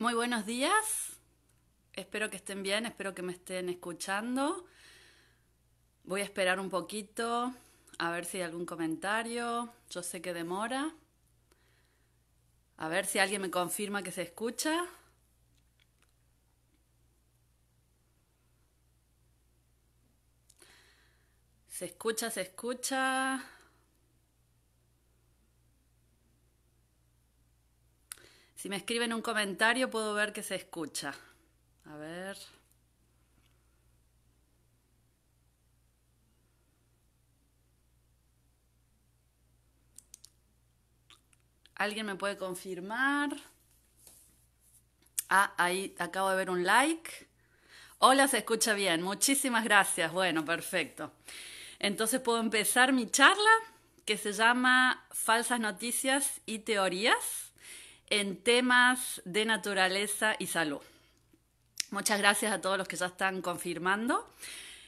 Muy buenos días. Espero que estén bien, espero que me estén escuchando. Voy a esperar un poquito a ver si hay algún comentario. Yo sé que demora. A ver si alguien me confirma que se escucha. Se escucha, se escucha. Si me escriben un comentario puedo ver que se escucha. A ver. ¿Alguien me puede confirmar? Ah, ahí acabo de ver un like. Hola, se escucha bien. Muchísimas gracias. Bueno, perfecto. Entonces puedo empezar mi charla que se llama Falsas Noticias y Teorías en temas de naturaleza y salud. Muchas gracias a todos los que ya están confirmando.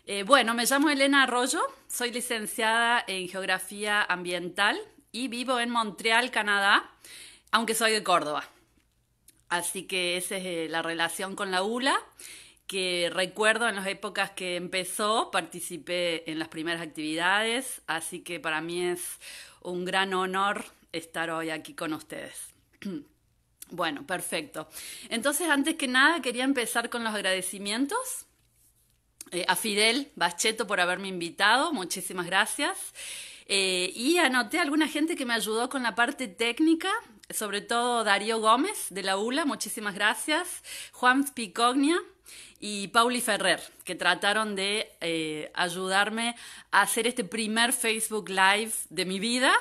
Eh, bueno, me llamo Elena Arroyo, soy licenciada en Geografía Ambiental y vivo en Montreal, Canadá, aunque soy de Córdoba. Así que esa es eh, la relación con la ULA, que recuerdo en las épocas que empezó, participé en las primeras actividades, así que para mí es un gran honor estar hoy aquí con ustedes. Bueno, perfecto. Entonces, antes que nada, quería empezar con los agradecimientos. Eh, a Fidel Bacheto por haberme invitado, muchísimas gracias. Eh, y anoté a alguna gente que me ayudó con la parte técnica, sobre todo Darío Gómez de la ULA, muchísimas gracias. Juan Picognia, y Pauli Ferrer, que trataron de eh, ayudarme a hacer este primer Facebook Live de mi vida,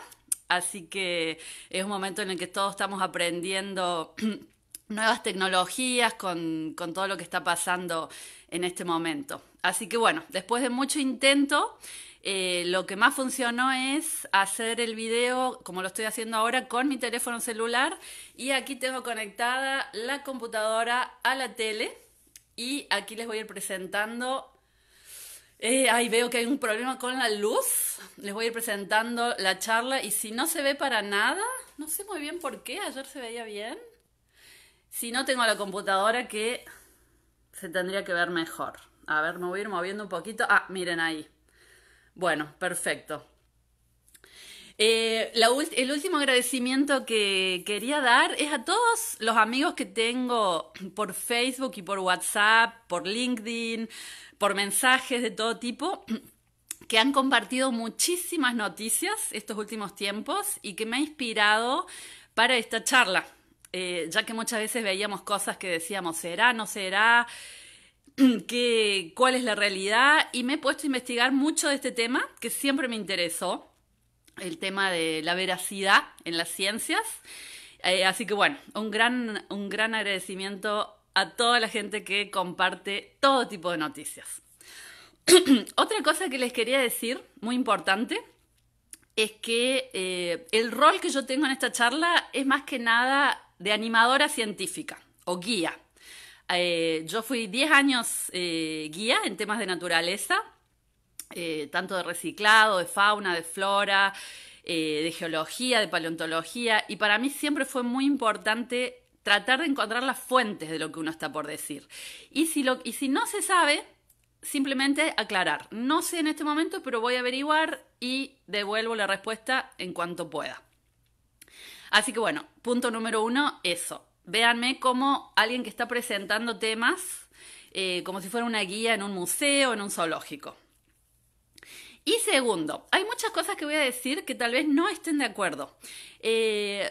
Así que es un momento en el que todos estamos aprendiendo nuevas tecnologías con, todo lo que está pasando en este momento. Así que bueno, después de mucho intento, eh, lo que más funcionó es hacer el video, como lo estoy haciendo ahora, con mi teléfono celular. Y aquí tengo conectada la computadora a la tele. Y aquí les voy a ir presentando eh, ahí veo que hay un problema con la luz. Les voy a ir presentando la charla y si no se ve para nada, no sé muy bien por qué, ayer se veía bien. Si no tengo la computadora que se tendría que ver mejor. A ver, me voy a ir moviendo un poquito. Ah, miren ahí. Bueno, perfecto. Eh, el último agradecimiento que quería dar es a todos los amigos que tengo por Facebook y por WhatsApp, por LinkedIn, por mensajes de todo tipo, que han compartido muchísimas noticias estos últimos tiempos y que me ha inspirado para esta charla, eh, ya que muchas veces veíamos cosas que decíamos, ¿será? ¿No será? ¿Qué, cuál es la realidad? Y me he puesto a investigar mucho de este tema, que siempre me interesó el tema de la veracidad en las ciencias. Eh, así que bueno, un gran, un gran agradecimiento a toda la gente que comparte todo tipo de noticias. Otra cosa que les quería decir, muy importante, es que eh, el rol que yo tengo en esta charla es más que nada de animadora científica o guía. Eh, yo fui 10 años guía en temas de naturaleza eh, tanto de reciclado, de fauna, de flora, eh, de geología, de paleontología, y para mí siempre fue muy importante tratar de encontrar las fuentes de lo que uno está por decir. Y si, no se sabe, simplemente aclarar. No sé en este momento, pero voy a averiguar y devuelvo la respuesta en cuanto pueda. Así que bueno, punto número uno, eso. Véanme como alguien que está presentando temas eh, como si fuera una guía en un museo, en un zoológico. Y segundo, hay muchas cosas que voy a decir que tal vez no estén de acuerdo. Eh,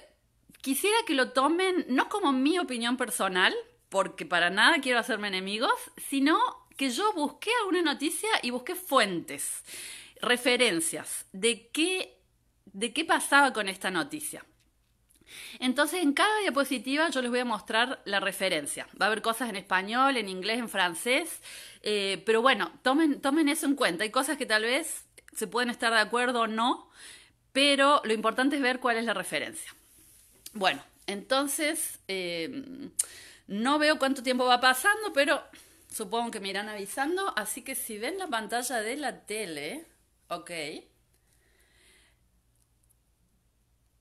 quisiera que lo tomen no como mi opinión personal, porque para nada quiero hacerme enemigos, sino que yo busqué alguna noticia y busqué fuentes, referencias de qué, de qué pasaba con esta noticia. Entonces, en cada diapositiva yo les voy a mostrar la referencia. Va a haber cosas en español, en inglés, en francés, eh, pero bueno, tomen, tomen eso en cuenta. Hay cosas que tal vez se pueden estar de acuerdo o no, pero lo importante es ver cuál es la referencia. Bueno, entonces, em, no veo cuánto tiempo va pasando, pero supongo que me irán avisando, así que si ven la pantalla de la tele, ok.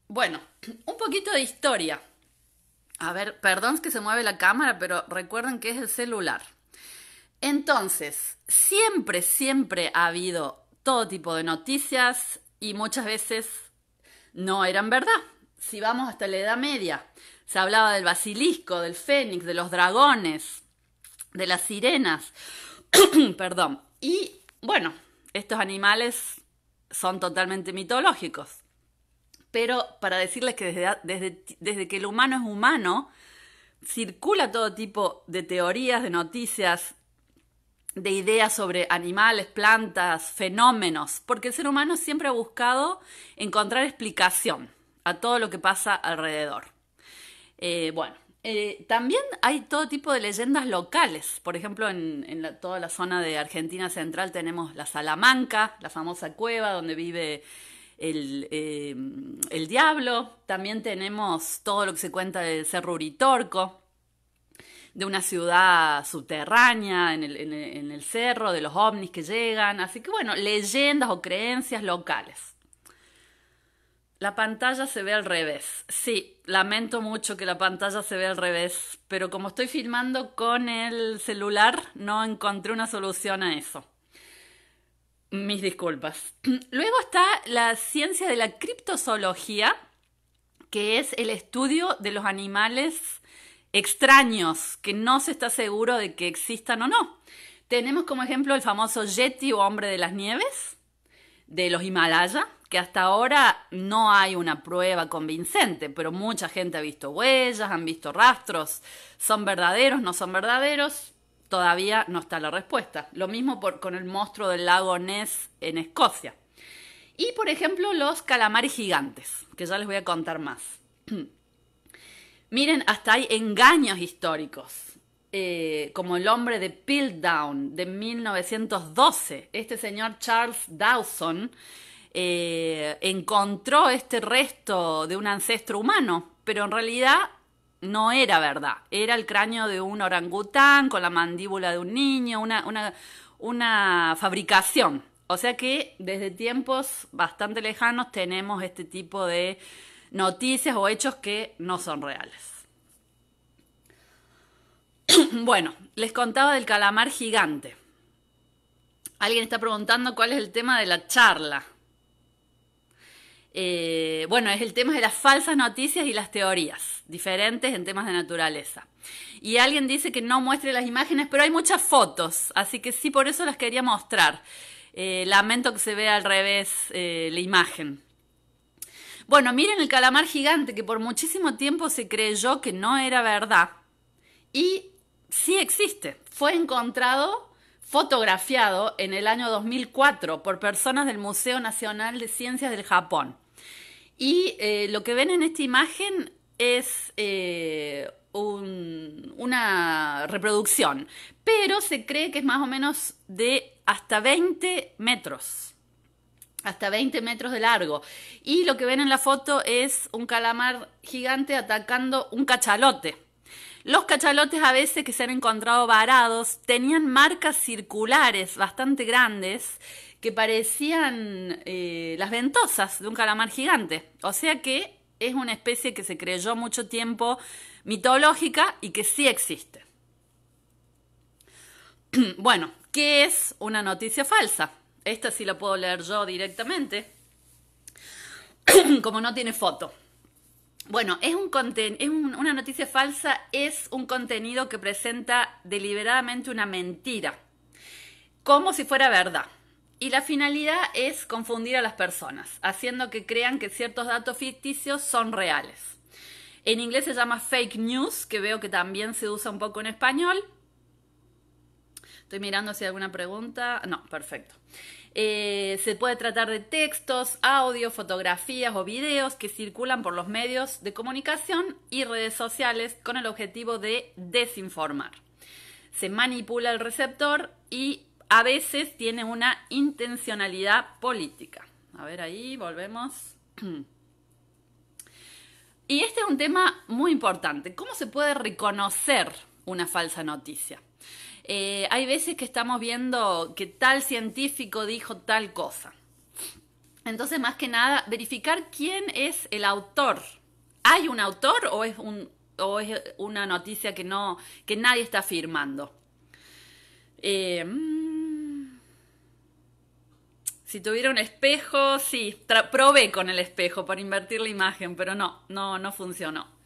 Bueno, un poquito de historia. A ver, perdón que se mueve la cámara, pero recuerden que es el celular. Entonces, siempre, siempre ha habido todo tipo de noticias y muchas veces no eran verdad. Si vamos hasta la Edad Media, se hablaba del basilisco, del fénix, de los dragones, de las sirenas, perdón. Y bueno, estos animales son totalmente mitológicos. Pero para decirles que desde, desde, desde que el humano es humano, circula todo tipo de teorías, de noticias, de ideas sobre animales, plantas, fenómenos, porque el ser humano siempre ha buscado encontrar explicación a todo lo que pasa alrededor. Eh, bueno, eh, también hay todo tipo de leyendas locales. Por ejemplo, en, toda la zona de Argentina Central tenemos la Salamanca, la famosa cueva donde vive el, eh, el diablo. También tenemos todo lo que se cuenta del Cerro Uritorco, de una ciudad subterránea en el, en, cerro, de los ovnis que llegan. Así que bueno, leyendas o creencias locales. La pantalla se ve al revés. Sí, lamento mucho que la pantalla se ve al revés, pero como estoy filmando con el celular, no encontré una solución a eso. Mis disculpas. Luego está la ciencia de la criptozoología, que es el estudio de los animales extraños que no se está seguro de que existan o no. Tenemos como ejemplo el famoso Yeti o hombre de las nieves de los Himalaya, que hasta ahora no hay una prueba convincente, pero mucha gente ha visto huellas, han visto rastros, son verdaderos, no son verdaderos, todavía no está la respuesta. Lo mismo con el monstruo del lago Ness en Escocia. Y por ejemplo los calamares gigantes, que ya les voy a contar más. Miren, hasta hay engaños históricos, eh, como el hombre de Piltdown de 1912. Este señor Charles Dawson eh, encontró este resto de un ancestro humano, pero en realidad no era verdad. Era el cráneo de un orangután con la mandíbula de un niño, una, una fabricación. O sea que desde tiempos bastante lejanos tenemos este tipo de noticias o hechos que no son reales. bueno, les contaba del calamar gigante. Alguien está preguntando cuál es el tema de la charla. Eh, bueno, es el tema de las falsas noticias y las teorías, diferentes en temas de naturaleza. Y alguien dice que no muestre las imágenes, pero hay muchas fotos, así que sí, por eso las quería mostrar. Eh, lamento que se vea al revés eh, la imagen. Bueno, miren el calamar gigante que por muchísimo tiempo se creyó que no era verdad. Y sí existe. Fue encontrado, fotografiado en el año 2004 por personas del Museo Nacional de Ciencias del Japón. Y eh, lo que ven en esta imagen es eh, una reproducción, pero se cree que es más o menos de hasta 20 metros hasta 20 metros de largo. Y lo que ven en la foto es un calamar gigante atacando un cachalote. Los cachalotes a veces que se han encontrado varados tenían marcas circulares bastante grandes que parecían eh, las ventosas de un calamar gigante. O sea que es una especie que se creyó mucho tiempo mitológica y que sí existe. Bueno, ¿qué es una noticia falsa? Esta sí la puedo leer yo directamente, como no tiene foto. Bueno, es, un es una noticia falsa, es un contenido que presenta deliberadamente una mentira, como si fuera verdad. Y la finalidad es confundir a las personas, haciendo que crean que ciertos datos ficticios son reales. En inglés se llama fake news, que veo que también se usa un poco en español. Estoy mirando si hay alguna pregunta. No, perfecto. Eh, se puede tratar de textos, audio, fotografías o videos que circulan por los medios de comunicación y redes sociales con el objetivo de desinformar. Se manipula el receptor y a veces tiene una intencionalidad política. A ver ahí, volvemos. Y este es un tema muy importante. ¿Cómo se puede reconocer una falsa noticia? Eh, hay veces que estamos viendo que tal científico dijo tal cosa. Entonces, más que nada, verificar quién es el autor. ¿Hay un autor o es, una noticia que, no, que nadie está firmando? Eh, mm, si tuviera un espejo, sí, probé con el espejo para invertir la imagen, pero no, no, no funcionó.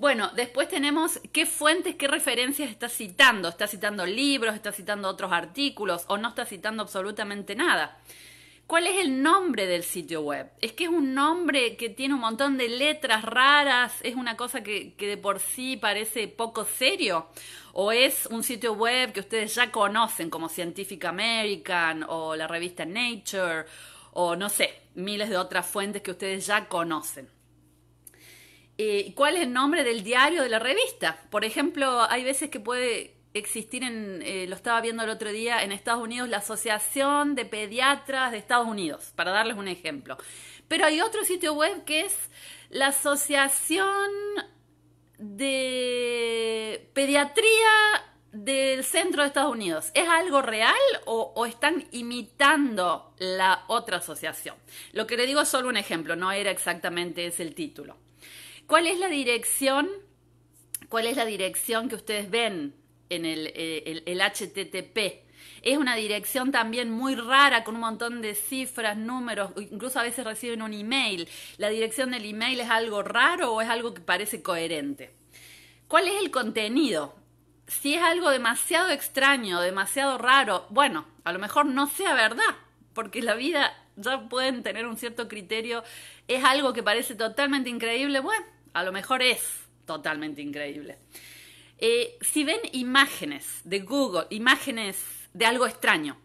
Bueno, después tenemos qué fuentes, qué referencias está citando. Está citando libros, está citando otros artículos o no está citando absolutamente nada. ¿Cuál es el nombre del sitio web? Es que es un nombre que tiene un montón de letras raras, es una cosa que, que, de por sí parece poco serio, o es un sitio web que ustedes ya conocen como Scientific American o la revista Nature o no sé, miles de otras fuentes que ustedes ya conocen. Eh, cuál es el nombre del diario, de la revista. Por ejemplo, hay veces que puede existir en, eh, lo estaba viendo el otro día, en Estados Unidos, la Asociación de Pediatras de Estados Unidos, para darles un ejemplo. Pero hay otro sitio web que es la Asociación de Pediatría del centro de Estados Unidos. ¿Es algo real o, o, están imitando la otra asociación? Lo que le digo es solo un ejemplo, no era exactamente ese el título. ¿Cuál es la dirección? ¿Cuál es la dirección que ustedes ven en el, eh, el HTTP? Es una dirección también muy rara, con un montón de cifras, números, incluso a veces reciben un email. ¿La dirección del email es algo raro o es algo que parece coherente? ¿Cuál es el contenido? Si es algo demasiado extraño, demasiado raro, bueno, a lo mejor no sea verdad, porque la vida ya pueden tener un cierto criterio, es algo que parece totalmente increíble, bueno a lo mejor es totalmente increíble. Eh, si ven imágenes de Google, imágenes de algo extraño,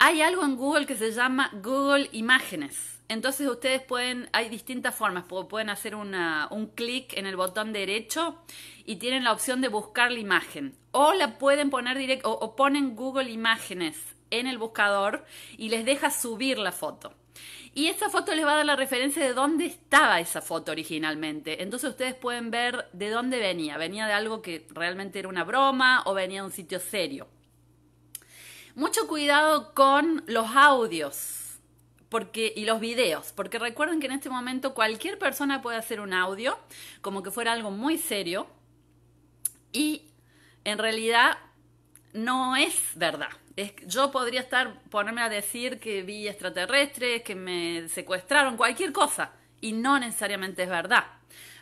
hay algo en Google que se llama Google Imágenes. Entonces ustedes pueden, hay distintas formas, pueden hacer un clic en el botón derecho y tienen la opción de buscar la imagen. O la pueden poner directo, o ponen Google Imágenes en el buscador y les deja subir la foto. Y esa foto les va a dar la referencia de dónde estaba esa foto originalmente. Entonces ustedes pueden ver de dónde venía. Venía de algo que realmente era una broma o venía de un sitio serio. Mucho cuidado con los audios porque, y los videos, porque recuerden que en este momento cualquier persona puede hacer un audio como que fuera algo muy serio y en realidad no es verdad. Es, yo podría estar, ponerme a decir que vi extraterrestres, que me secuestraron, cualquier cosa, y no necesariamente es verdad.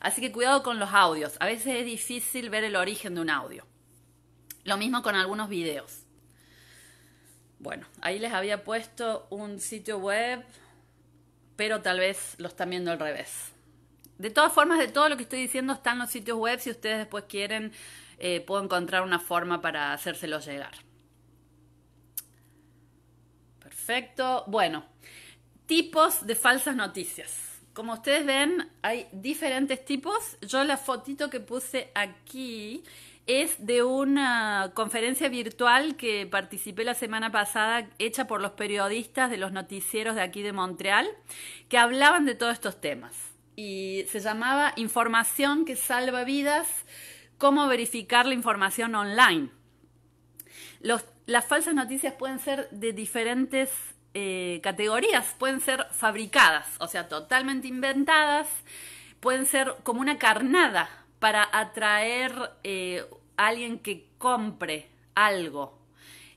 Así que cuidado con los audios. A veces es difícil ver el origen de un audio. Lo mismo con algunos videos. Bueno, ahí les había puesto un sitio web, pero tal vez lo están viendo al revés. De todas formas, de todo lo que estoy diciendo están los sitios web si ustedes después quieren eh, puedo encontrar una forma para hacérselo llegar. Perfecto. Bueno, tipos de falsas noticias. Como ustedes ven, hay diferentes tipos. Yo la fotito que puse aquí es de una conferencia virtual que participé la semana pasada, hecha por los periodistas de los noticieros de aquí de Montreal, que hablaban de todos estos temas. Y se llamaba Información que salva vidas cómo verificar la información online. las falsas noticias pueden ser de diferentes eh, categorías, pueden ser fabricadas, o sea, totalmente inventadas, pueden ser como una carnada para atraer a eh, alguien que compre algo.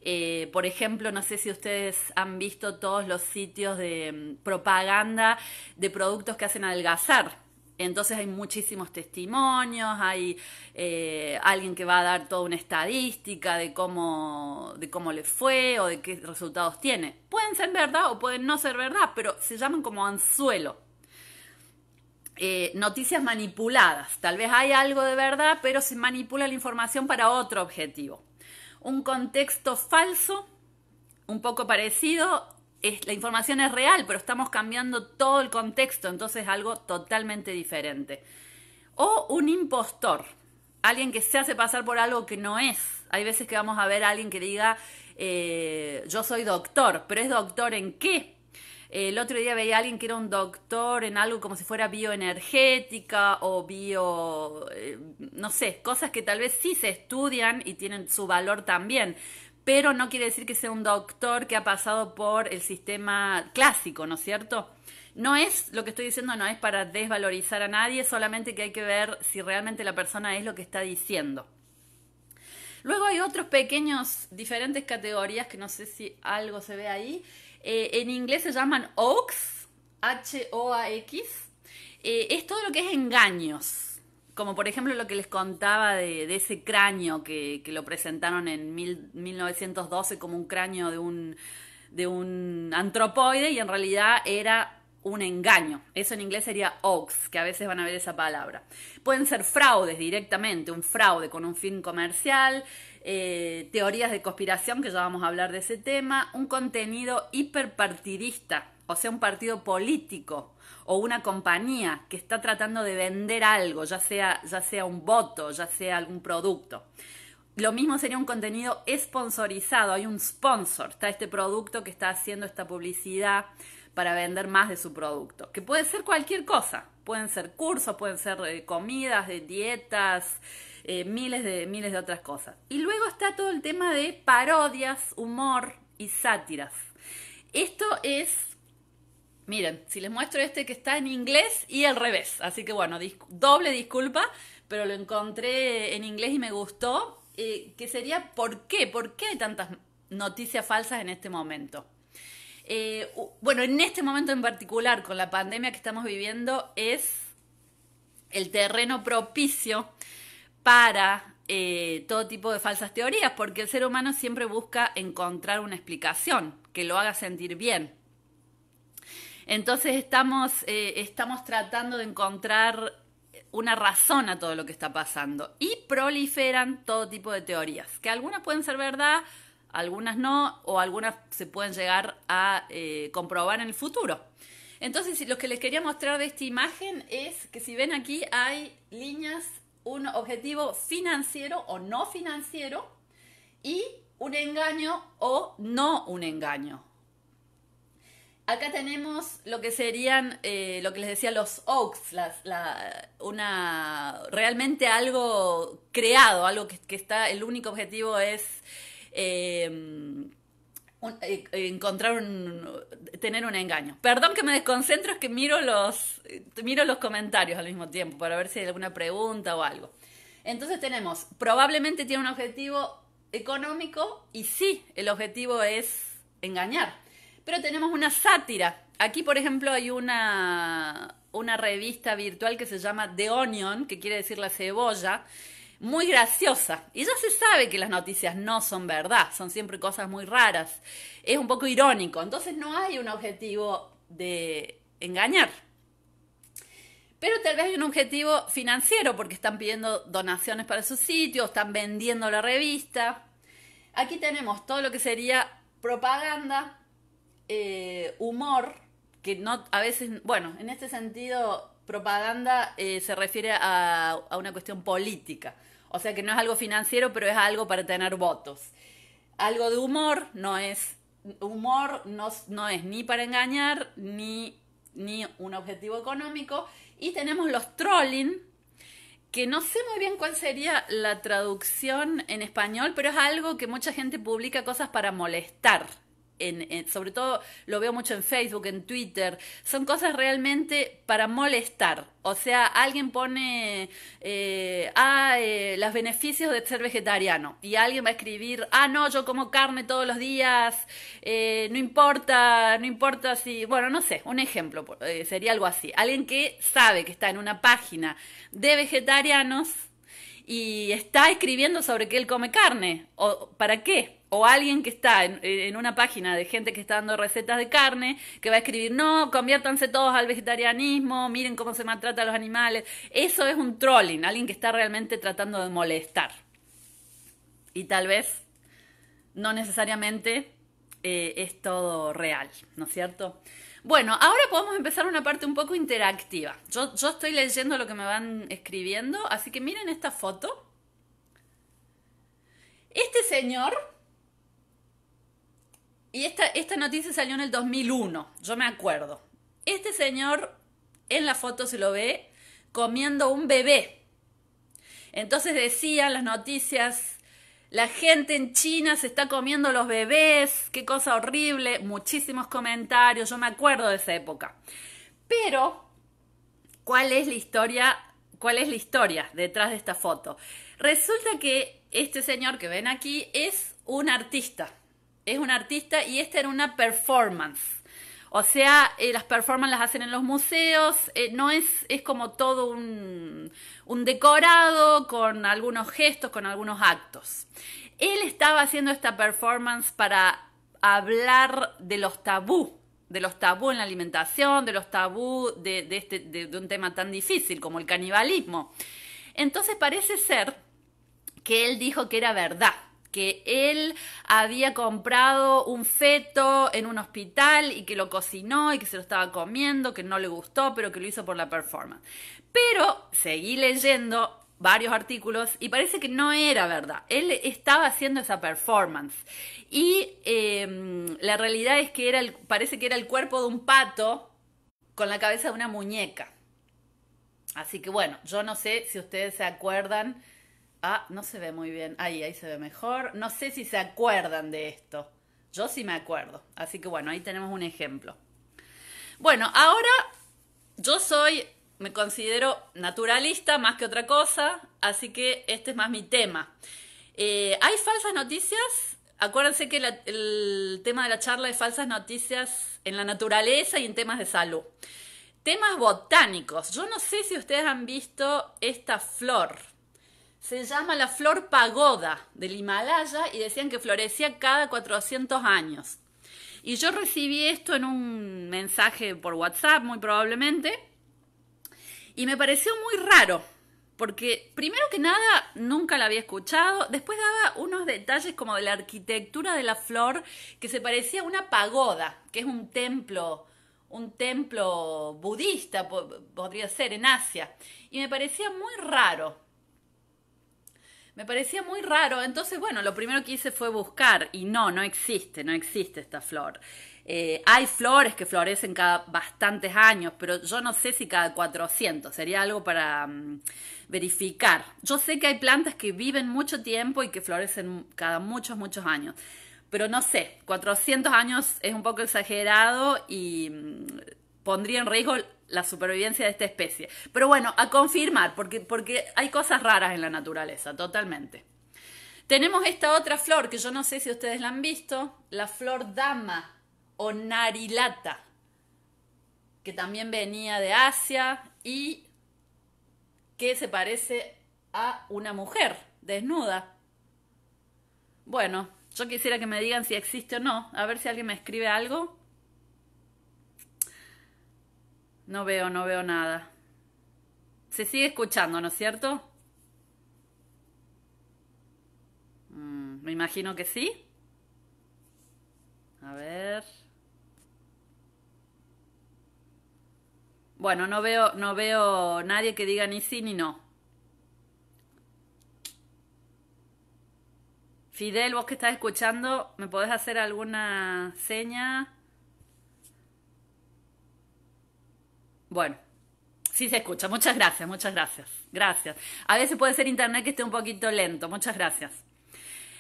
Eh, por ejemplo, no sé si ustedes han visto todos los sitios de mm, propaganda de productos que hacen adelgazar entonces hay muchísimos testimonios, hay eh, alguien que va a dar toda una estadística de cómo, de cómo le fue o de qué resultados tiene. Pueden ser verdad o pueden no ser verdad, pero se llaman como anzuelo. Eh, noticias manipuladas. Tal vez hay algo de verdad, pero se manipula la información para otro objetivo. Un contexto falso, un poco parecido, es, la información es real, pero estamos cambiando todo el contexto, entonces es algo totalmente diferente. O un impostor, alguien que se hace pasar por algo que no es. Hay veces que vamos a ver a alguien que diga, eh, yo soy doctor, pero es doctor en qué? El otro día veía a alguien que era un doctor en algo como si fuera bioenergética o bio, eh, no sé, cosas que tal vez sí se estudian y tienen su valor también, pero no quiere decir que sea un doctor que ha pasado por el sistema clásico, ¿no es cierto? No es, lo que estoy diciendo no es para desvalorizar a nadie, solamente que hay que ver si realmente la persona es lo que está diciendo. Luego hay otros pequeños, diferentes categorías que no sé si algo se ve ahí. Eh, en inglés se llaman OAX, H-O-A-X. Eh, es todo lo que es engaños como por ejemplo lo que les contaba de, ese cráneo que, lo presentaron en 1912 como un cráneo de un, antropoide y en realidad era un engaño. Eso en inglés sería hoax, que a veces van a ver esa palabra. Pueden ser fraudes directamente, un fraude con un fin comercial, eh, teorías de conspiración, que ya vamos a hablar de ese tema, un contenido hiperpartidista, o sea, un partido político o una compañía que está tratando de vender algo, ya sea, ya sea un voto, ya sea algún producto. Lo mismo sería un contenido sponsorizado, hay un sponsor, está este producto que está haciendo esta publicidad para vender más de su producto, que puede ser cualquier cosa, pueden ser cursos, pueden ser eh, comidas, de dietas, eh, miles, de, miles de otras cosas. Y luego está todo el tema de parodias, humor y sátiras. Esto es Miren, si les muestro este que está en inglés y al revés. Así que bueno, doble disculpa, pero lo encontré en inglés y me gustó. Eh, que sería ¿por qué? ¿Por qué hay tantas noticias falsas en este momento? Eh, bueno, en este momento en particular, con la pandemia que estamos viviendo, es el terreno propicio para eh, todo tipo de falsas teorías, porque el ser humano siempre busca encontrar una explicación que lo haga sentir bien. Entonces eh, estamos, tratando de encontrar una razón a todo lo que está pasando y proliferan todo tipo de teorías, que algunas pueden ser verdad, algunas no, o algunas se pueden llegar a eh, comprobar en el futuro. Entonces, lo que les quería mostrar de esta imagen es que si ven aquí hay líneas, un objetivo financiero o no financiero y un engaño o no un engaño. Acá tenemos lo que serían, eh, lo que les decía, los oaks, una, realmente algo creado, algo que, está, el único objetivo es em, eh, encontrar un, tener un engaño. Perdón que me desconcentro, es que miro los, miro los comentarios al mismo tiempo para ver si hay alguna pregunta o algo. Entonces tenemos, probablemente tiene un objetivo económico y sí, el objetivo es engañar pero tenemos una sátira. Aquí, por ejemplo, hay una, una revista virtual que se llama The Onion, que quiere decir la cebolla, muy graciosa. Y ya se sabe que las noticias no son verdad, son siempre cosas muy raras. Es un poco irónico, entonces no hay un objetivo de engañar. Pero tal vez hay un objetivo financiero, porque están pidiendo donaciones para su sitio, están vendiendo la revista. Aquí tenemos todo lo que sería propaganda, eh, humor, que no a veces, bueno, en este sentido, propaganda eh, se refiere a, una cuestión política. O sea que no es algo financiero, pero es algo para tener votos. Algo de humor no es. Humor no, no es ni para engañar, ni, ni un objetivo económico. Y tenemos los trolling, que no sé muy bien cuál sería la traducción en español, pero es algo que mucha gente publica cosas para molestar sobre todo lo veo mucho en Facebook, en Twitter, son cosas realmente para molestar. O sea, alguien pone, eh, ah, eh los beneficios de ser vegetariano. Y alguien va a escribir, ah, no, yo como carne todos los días, eh, no importa, no importa si, bueno, no sé, un ejemplo, eh, sería algo así. Alguien que sabe que está en una página de vegetarianos y está escribiendo sobre que él come carne. ¿O para qué? o alguien que está en, una página de gente que está dando recetas de carne, que va a escribir, no, conviértanse todos al vegetarianismo, miren cómo se maltrata a los animales. Eso es un trolling, alguien que está realmente tratando de molestar. Y tal vez no necesariamente eh, es todo real, ¿no es cierto? Bueno, ahora podemos empezar una parte un poco interactiva. yo estoy leyendo lo que me van escribiendo, así que miren esta foto. Este señor y esta, esta noticia salió en el 2001, yo me acuerdo. Este señor en la foto se lo ve comiendo un bebé. Entonces decían las noticias, la gente en China se está comiendo los bebés, qué cosa horrible, muchísimos comentarios, yo me acuerdo de esa época. Pero, ¿cuál es la historia? ¿Cuál es la historia detrás de esta foto? Resulta que este señor que ven aquí es un artista es un artista y esta era una performance. O sea, eh, las performances las hacen en los museos, eh, no es, es como todo un, decorado con algunos gestos, con algunos actos. Él estaba haciendo esta performance para hablar de los tabú, de los tabú en la alimentación, de los tabú de, este, de un tema tan difícil como el canibalismo. Entonces parece ser que él dijo que era verdad que él había comprado un feto en un hospital y que lo cocinó y que se lo estaba comiendo, que no le gustó, pero que lo hizo por la performance. Pero seguí leyendo varios artículos y parece que no era verdad. Él estaba haciendo esa performance y em, la realidad es que era parece que era el cuerpo de un pato con la cabeza de una muñeca. Así que bueno, yo no sé si ustedes se acuerdan Ah, no se ve muy bien. Ahí, ahí se ve mejor. No sé si se acuerdan de esto. Yo sí me acuerdo. Así que bueno, ahí tenemos un ejemplo. Bueno, ahora yo soy, me considero naturalista más que otra cosa, así que este es más mi tema. Eh, ¿Hay falsas noticias? Acuérdense que el tema de la charla es falsas noticias en la naturaleza y en temas de salud. Temas botánicos. Yo no sé si ustedes han visto esta flor se llama la flor pagoda del Himalaya y decían que florecía cada 400 años. Y yo recibí esto en un mensaje por WhatsApp, muy probablemente, y me pareció muy raro, porque primero que nada nunca la había escuchado, después daba unos detalles como de la arquitectura de la flor que se parecía a una pagoda, que es un templo, un templo budista, podría ser en Asia, y me parecía muy raro me parecía muy raro. Entonces, bueno, lo primero que hice fue buscar y no, no existe, no existe esta flor. Eh, hay flores que florecen cada bastantes años, pero yo no sé si cada 400, sería algo para mm, verificar. Yo sé que hay plantas que viven mucho tiempo y que florecen cada muchos, muchos años, pero no sé, 400 años es un poco exagerado y mm, pondría en riesgo la supervivencia de esta especie. Pero bueno, a confirmar, porque, porque hay cosas raras en la naturaleza, totalmente. Tenemos esta otra flor que yo no sé si ustedes la han visto, la flor dama o narilata, que también venía de Asia y que se parece a una mujer desnuda. Bueno, yo quisiera que me digan si existe o no, a ver si alguien me escribe algo. No veo, no veo nada. Se sigue escuchando, ¿no es cierto? Mm, me imagino que sí. A ver. Bueno, no veo, no veo nadie que diga ni sí ni no. Fidel, vos que estás escuchando, ¿me podés hacer alguna seña? Bueno, sí se escucha. Muchas gracias, muchas gracias. Gracias. A veces puede ser internet que esté un poquito lento. Muchas gracias.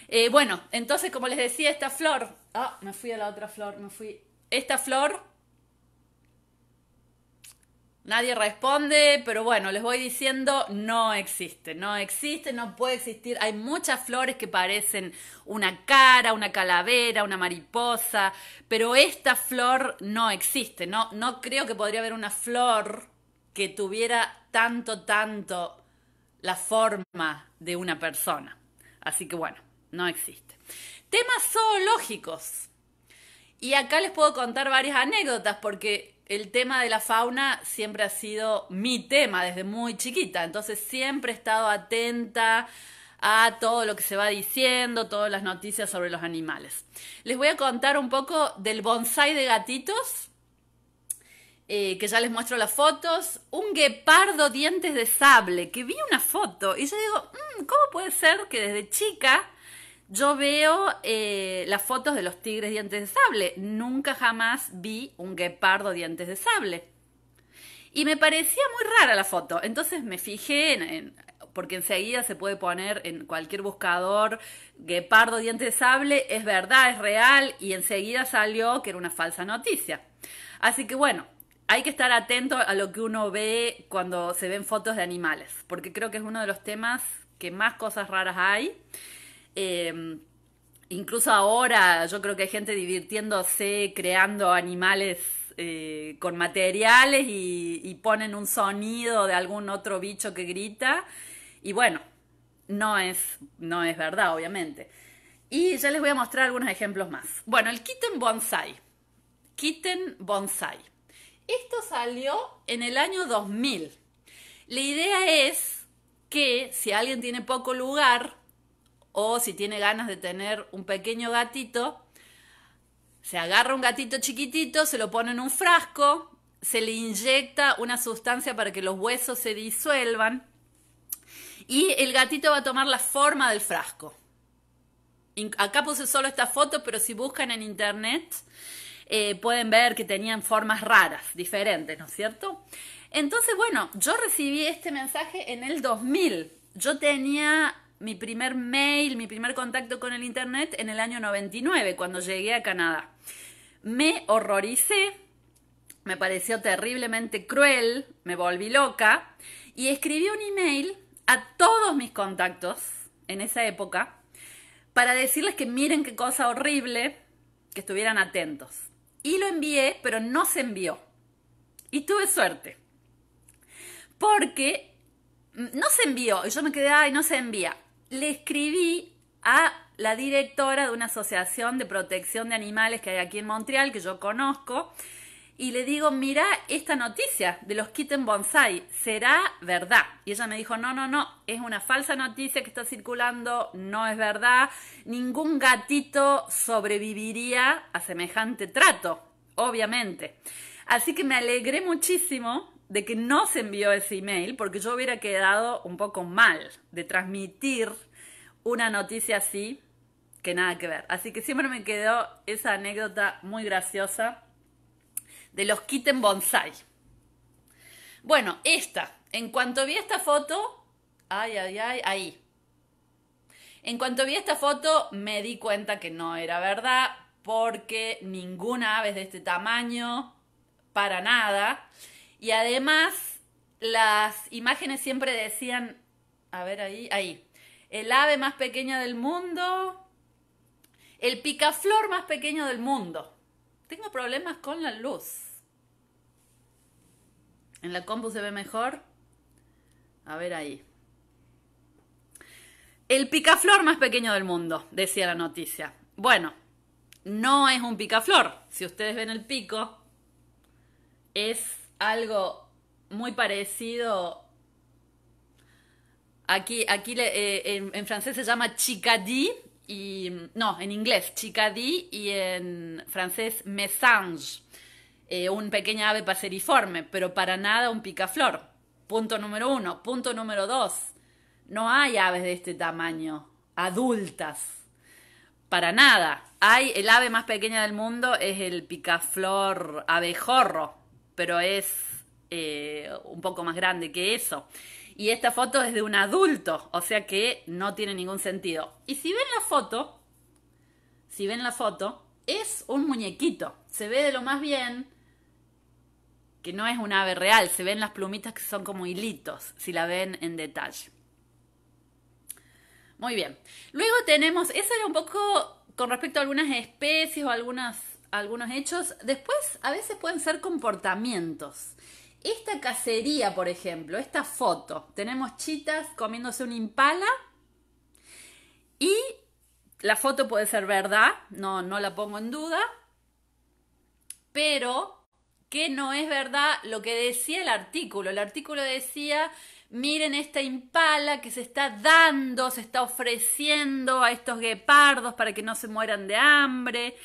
Eh, bueno, entonces, como les decía, esta flor. Ah, me fui a la otra flor, me fui. Esta flor Nadie responde, pero bueno, les voy diciendo, no existe, no existe, no puede existir. Hay muchas flores que parecen una cara, una calavera, una mariposa, pero esta flor no existe. No, no creo que podría haber una flor que tuviera tanto, tanto la forma de una persona. Así que bueno, no existe. Temas zoológicos. Y acá les puedo contar varias anécdotas porque el tema de la fauna siempre ha sido mi tema desde muy chiquita, entonces siempre he estado atenta a todo lo que se va diciendo, todas las noticias sobre los animales. Les voy a contar un poco del bonsai de gatitos, eh, que ya les muestro las fotos, un guepardo dientes de sable, que vi una foto y yo digo, mm, ¿cómo puede ser que desde chica yo veo eh, las fotos de los tigres dientes de sable. Nunca jamás vi un guepardo dientes de sable. Y me parecía muy rara la foto. Entonces me fijé en, porque enseguida se puede poner en cualquier buscador guepardo dientes de sable, es verdad, es real, y enseguida salió que era una falsa noticia. Así que bueno, hay que estar atento a lo que uno ve cuando se ven fotos de animales, porque creo que es uno de los temas que más cosas raras hay. Em, incluso ahora yo creo que hay gente divirtiéndose creando animales eh, con materiales y, ponen un sonido de algún otro bicho que grita. Y bueno, no es, no es verdad, obviamente. Y ya les voy a mostrar algunos ejemplos más. Bueno, el kitten bonsai. Kitten bonsai. Esto salió en el año 2000. La idea es que si alguien tiene poco lugar, o si tiene ganas de tener un pequeño gatito, se agarra un gatito chiquitito, se lo pone en un frasco, se le inyecta una sustancia para que los huesos se disuelvan y el gatito va a tomar la forma del frasco. Acá puse solo esta foto, pero si buscan en internet eh, pueden ver que tenían formas raras, diferentes, ¿no es cierto? Entonces, bueno, yo recibí este mensaje en el 2000. Yo tenía mi primer mail, mi primer contacto con el Internet en el año 99, cuando llegué a Canadá. Me horroricé, me pareció terriblemente cruel, me volví loca y escribí un email a todos mis contactos en esa época para decirles que miren qué cosa horrible, que estuvieran atentos. Y lo envié, pero no se envió. Y tuve suerte. Porque no se envió. Y yo me quedé, y no se envía le escribí a la directora de una asociación de protección de animales que hay aquí en Montreal, que yo conozco, y le digo, mira esta noticia de los kitten bonsai, ¿será verdad? Y ella me dijo, no, no, no, es una falsa noticia que está circulando, no es verdad, ningún gatito sobreviviría a semejante trato, obviamente. Así que me alegré muchísimo de que no se envió ese email porque yo hubiera quedado un poco mal de transmitir una noticia así que nada que ver. Así que siempre me quedó esa anécdota muy graciosa de los kitten bonsai. Bueno, esta. En cuanto vi esta foto, ay, ay, ay, ahí. En cuanto vi esta foto, me di cuenta que no era verdad porque ninguna ave de este tamaño, para nada. Y además, las imágenes siempre decían, a ver ahí, ahí, el ave más pequeña del mundo, el picaflor más pequeño del mundo. Tengo problemas con la luz. En la compu se ve mejor. A ver ahí. El picaflor más pequeño del mundo, decía la noticia. Bueno, no es un picaflor. Si ustedes ven el pico, es algo muy parecido. Aquí, aquí eh, en, francés se llama chicadí y no, en inglés chicadí y en francés mesange, eh, un pequeña ave paseriforme, pero para nada un picaflor. Punto número uno. Punto número dos. No hay aves de este tamaño, adultas. Para nada. Hay el ave más pequeña del mundo es el picaflor abejorro, pero es eh, un poco más grande que eso. Y esta foto es de un adulto, o sea que no tiene ningún sentido. Y si ven la foto, si ven la foto, es un muñequito. Se ve de lo más bien que no es un ave real, se ven las plumitas que son como hilitos, si la ven en detalle. Muy bien. Luego tenemos, eso era un poco con respecto a algunas especies o algunas algunos hechos. Después, a veces pueden ser comportamientos. Esta cacería, por ejemplo, esta foto, tenemos chitas comiéndose una impala y la foto puede ser verdad, no, no la pongo en duda, pero que no es verdad lo que decía el artículo. El artículo decía, miren esta impala que se está dando, se está ofreciendo a estos guepardos para que no se mueran de hambre.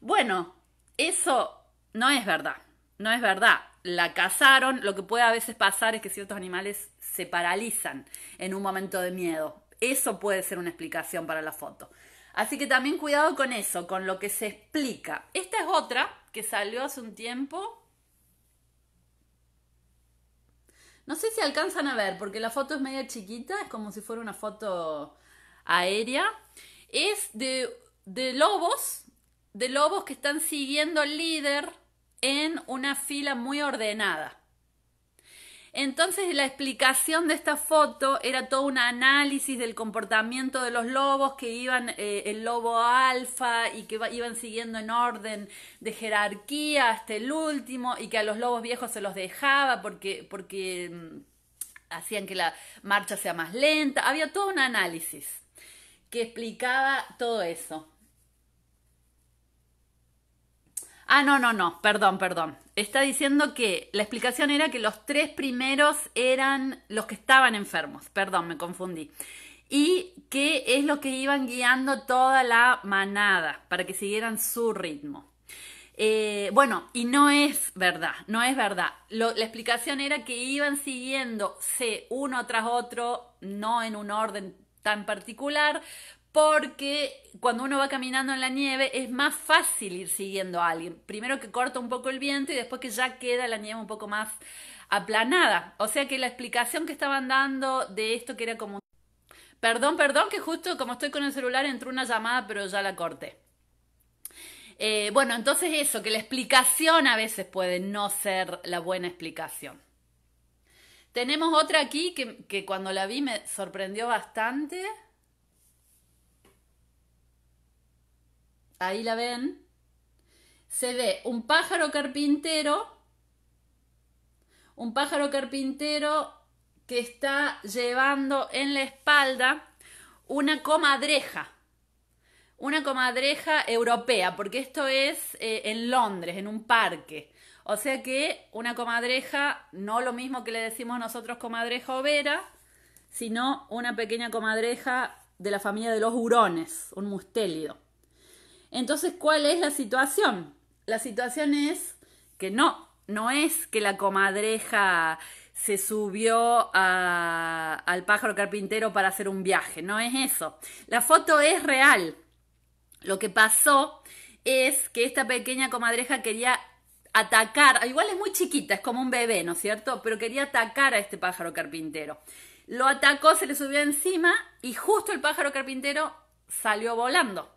Bueno, eso no es verdad, no es verdad. La cazaron, lo que puede a veces pasar es que ciertos animales se paralizan en un momento de miedo. Eso puede ser una explicación para la foto. Así que también cuidado con eso, con lo que se explica. Esta es otra que salió hace un tiempo. No sé si alcanzan a ver, porque la foto es media chiquita, es como si fuera una foto aérea. Es de, de lobos, de lobos que están siguiendo al líder en una fila muy ordenada. Entonces la explicación de esta foto era todo un análisis del comportamiento de los lobos que iban eh, el lobo alfa y que iban siguiendo en orden de jerarquía hasta el último y que a los lobos viejos se los dejaba porque, porque mm, hacían que la marcha sea más lenta. Había todo un análisis que explicaba todo eso. Ah, no, no, no, perdón, perdón. Está diciendo que la explicación era que los tres primeros eran los que estaban enfermos, perdón, me confundí. Y que es lo que iban guiando toda la manada para que siguieran su ritmo. Eh, bueno, y no es verdad, no es verdad. la explicación era que iban siguiéndose uno tras otro, no en un orden tan particular, porque cuando uno va caminando en la nieve es más fácil ir siguiendo a alguien. Primero que corta un poco el viento y después que ya queda la nieve un poco más aplanada. O sea que la explicación que estaban dando de esto que era como... Perdón, perdón, que justo como estoy con el celular entró una llamada, pero ya la corté. Eh, bueno, entonces eso, que la explicación a veces puede no ser la buena explicación. Tenemos otra aquí que, que cuando la vi me sorprendió bastante. ahí la ven, se ve un pájaro carpintero, un pájaro carpintero que está llevando en la espalda una comadreja, una comadreja europea, porque esto es eh, en Londres, en un parque. O sea que una comadreja, no lo mismo que le decimos nosotros comadreja vera, sino una pequeña comadreja de la familia de los hurones, un mustélido. Entonces, ¿cuál es la situación? La situación es que no, no es que la comadreja se subió al pájaro carpintero para hacer un viaje, no es eso. La foto es real. Lo que pasó es que esta pequeña comadreja quería atacar, igual es muy chiquita, es como un bebé, ¿no es cierto? Pero quería atacar a este pájaro carpintero. Lo atacó, se le subió encima y justo el pájaro carpintero salió volando.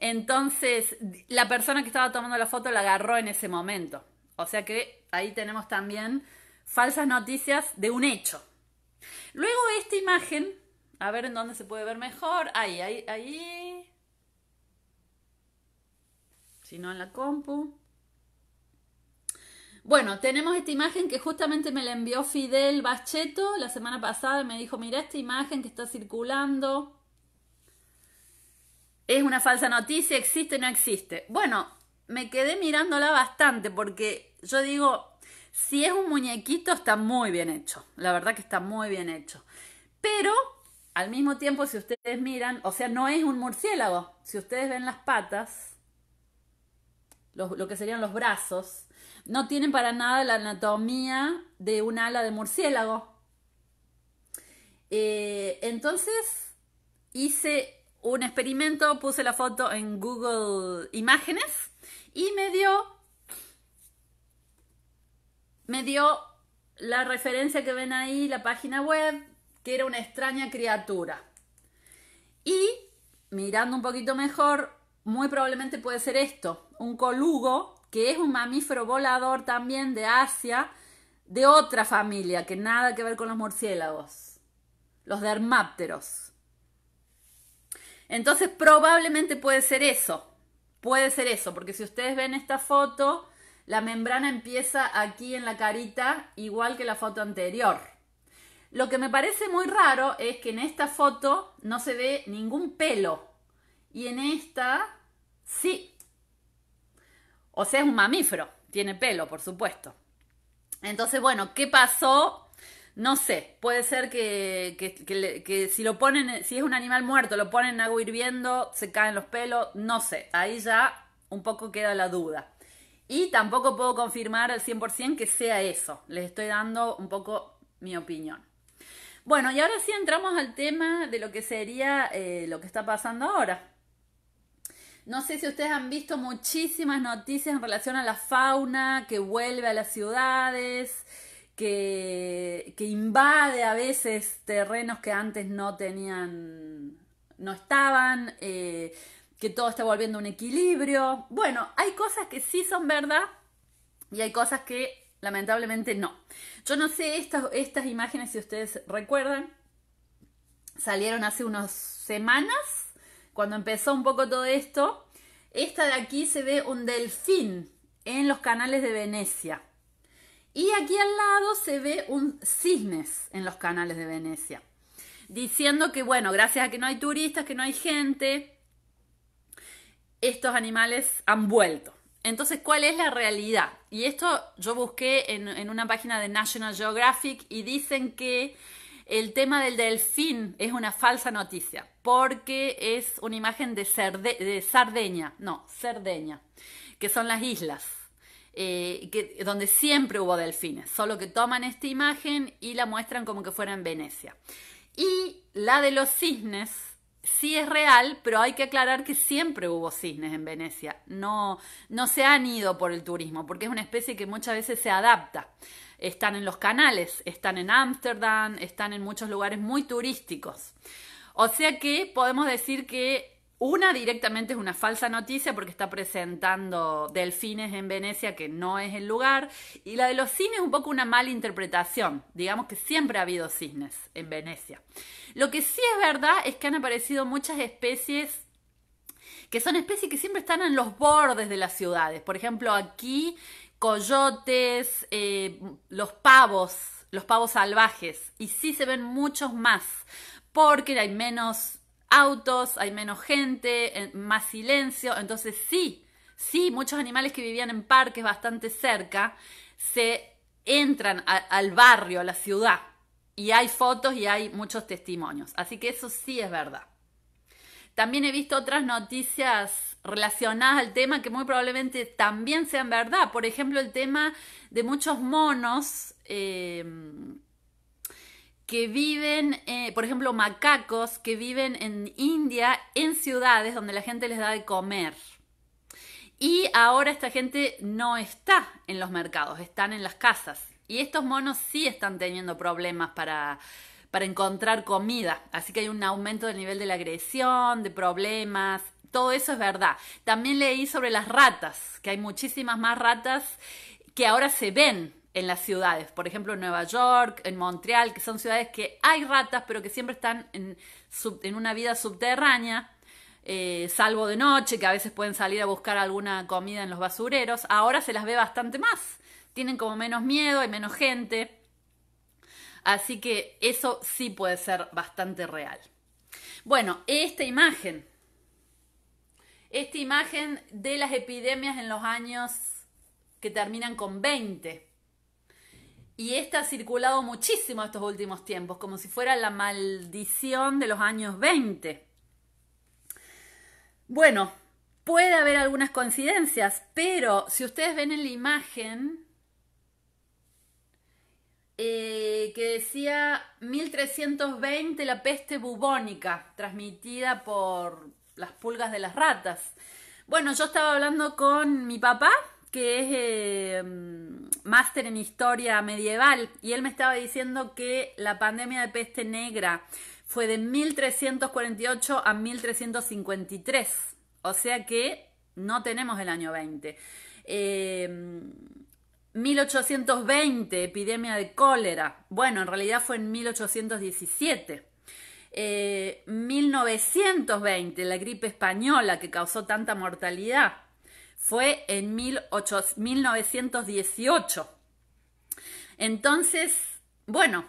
Entonces, la persona que estaba tomando la foto la agarró en ese momento. O sea que ahí tenemos también falsas noticias de un hecho. Luego esta imagen, a ver en dónde se puede ver mejor. Ahí, ahí, ahí. Si no en la compu. Bueno, tenemos esta imagen que justamente me la envió Fidel Bacheto la semana pasada y me dijo, mira esta imagen que está circulando. ¿Es una falsa noticia? ¿Existe o no existe? Bueno, me quedé mirándola bastante porque yo digo, si es un muñequito está muy bien hecho, la verdad que está muy bien hecho. Pero al mismo tiempo, si ustedes miran, o sea, no es un murciélago, si ustedes ven las patas, lo que serían los brazos, no tienen para nada la anatomía de un ala de murciélago. Eh, entonces hice un experimento, puse la foto en Google Imágenes y me dio, me dio la referencia que ven ahí, la página web, que era una extraña criatura. Y mirando un poquito mejor, muy probablemente puede ser esto, un colugo, que es un mamífero volador también de Asia, de otra familia, que nada que ver con los murciélagos, los dermápteros. Entonces probablemente puede ser eso, puede ser eso, porque si ustedes ven esta foto, la membrana empieza aquí en la carita, igual que la foto anterior. Lo que me parece muy raro es que en esta foto no se ve ningún pelo y en esta sí. O sea, es un mamífero, tiene pelo, por supuesto. Entonces, bueno, ¿qué pasó? no sé, puede ser que, si lo ponen, si es un animal muerto, lo ponen en agua hirviendo, se caen los pelos, no sé. Ahí ya un poco queda la duda. Y tampoco puedo confirmar al 100% que sea eso. Les estoy dando un poco mi opinión. Bueno, y ahora sí entramos al tema de lo que sería eh, lo que está pasando ahora. No sé si ustedes han visto muchísimas noticias en relación a la fauna que vuelve a las ciudades que, invade a veces terrenos que antes no tenían, no estaban, eh, que todo está volviendo un equilibrio. Bueno, hay cosas que sí son verdad y hay cosas que lamentablemente no. Yo no sé estas, estas imágenes, si ustedes recuerdan, salieron hace unas semanas, cuando empezó un poco todo esto. Esta de aquí se ve un delfín en los canales de Venecia. Y aquí al lado se ve un cisnes en los canales de Venecia, diciendo que, bueno, gracias a que no hay turistas, que no hay gente, estos animales han vuelto. Entonces, ¿cuál es la realidad? Y esto yo busqué en, una página de National Geographic y dicen que el tema del delfín es una falsa noticia, porque es una imagen de, Cerdeña, de Sardeña, no, Cerdeña, que son las islas eh, donde siempre hubo delfines, solo que toman esta imagen y la muestran como que fuera en Venecia. Y la de los cisnes sí es real, pero hay que aclarar que siempre hubo cisnes en Venecia, no, no se han ido por el turismo, porque es una especie que muchas veces se adapta. Están en los canales, están en Ámsterdam, están en muchos lugares muy turísticos. O sea que podemos decir que una directamente es una falsa noticia porque está presentando delfines en Venecia, que no es el lugar. Y la de los cisnes es un poco una mala interpretación. Digamos que siempre ha habido cisnes en Venecia. Lo que sí es verdad es que han aparecido muchas especies que son especies que siempre están en los bordes de las ciudades. Por ejemplo, aquí coyotes, eh, los pavos, los pavos salvajes. Y sí se ven muchos más porque hay menos autos, hay menos gente, más silencio. Entonces sí, sí, muchos animales que vivían en parques bastante cerca se entran al barrio, a la ciudad. Y hay fotos y hay muchos testimonios. Así que eso sí es verdad. También he visto otras noticias relacionadas al tema que muy probablemente también sean verdad. Por ejemplo, el tema de muchos monos. Eh, que viven, eh, por ejemplo, macacos que viven en India en ciudades donde la gente les da de comer. Y ahora esta gente no está en los mercados, están en las casas. Y estos monos sí están teniendo problemas para, para encontrar comida. Así que hay un aumento del nivel de la agresión, de problemas. Todo eso es verdad. También leí sobre las ratas, que hay muchísimas más ratas que ahora se ven en las ciudades, por ejemplo en Nueva York, en Montreal, que son ciudades que hay ratas, pero que siempre están en, una vida subterránea, eh, salvo de noche, que a veces pueden salir a buscar alguna comida en los basureros, ahora se las ve bastante más, tienen como menos miedo, hay menos gente, así que eso sí puede ser bastante real. Bueno, esta imagen, esta imagen de las epidemias en los años que terminan con 20. Y esta ha circulado muchísimo estos últimos tiempos, como si fuera la maldición de los años 20. Bueno, puede haber algunas coincidencias, pero si ustedes ven en la imagen eh, que decía 1320 la peste bubónica, transmitida por las pulgas de las ratas. Bueno, yo estaba hablando con mi papá que es eh, mm, máster en historia medieval, y él me estaba diciendo que la pandemia de peste negra fue de 1348 a 1353, o sea que no tenemos el año 20. 1820, em, epidemia de cólera. Bueno, en realidad fue en 1817. 1920, eh, la gripe española que causó tanta mortalidad fue en 1918. Entonces, bueno,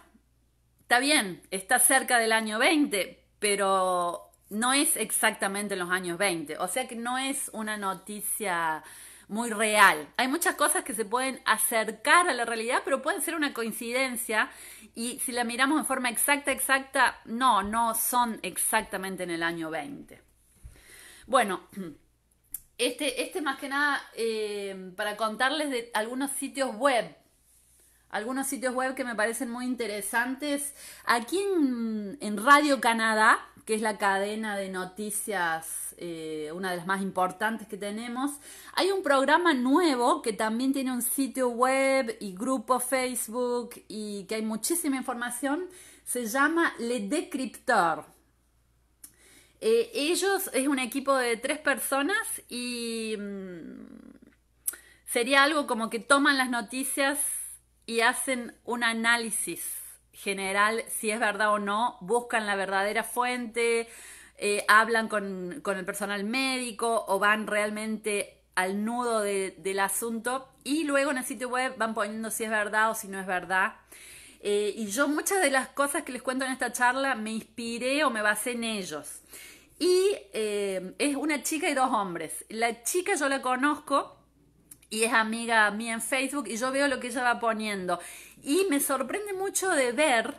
está bien, está cerca del año 20, pero no es exactamente en los años 20, o sea que no es una noticia muy real. Hay muchas cosas que se pueden acercar a la realidad, pero pueden ser una coincidencia y si la miramos en forma exacta, exacta, no, no son exactamente en el año 20. Bueno, este, este más que nada eh, para contarles de algunos sitios web. Algunos sitios web que me parecen muy interesantes. Aquí en, Radio Canadá, que es la cadena de noticias, eh, una de las más importantes que tenemos, hay un programa nuevo que también tiene un sitio web y grupo Facebook y que hay muchísima información. Se llama Le Decryptor. Eh, ellos es un equipo de tres personas y mm, sería algo como que toman las noticias y hacen un análisis general, si es verdad o no, buscan la verdadera fuente, eh, hablan con, el personal médico o van realmente al nudo del asunto y luego en el sitio web van poniendo si es verdad o si no es verdad. Eh, y yo muchas de las cosas que les cuento en esta charla me inspiré o me basé en ellos. Y eh, es una chica y dos hombres. La chica yo la conozco y es amiga mía en Facebook y yo veo lo que ella va poniendo. Y me sorprende mucho de ver...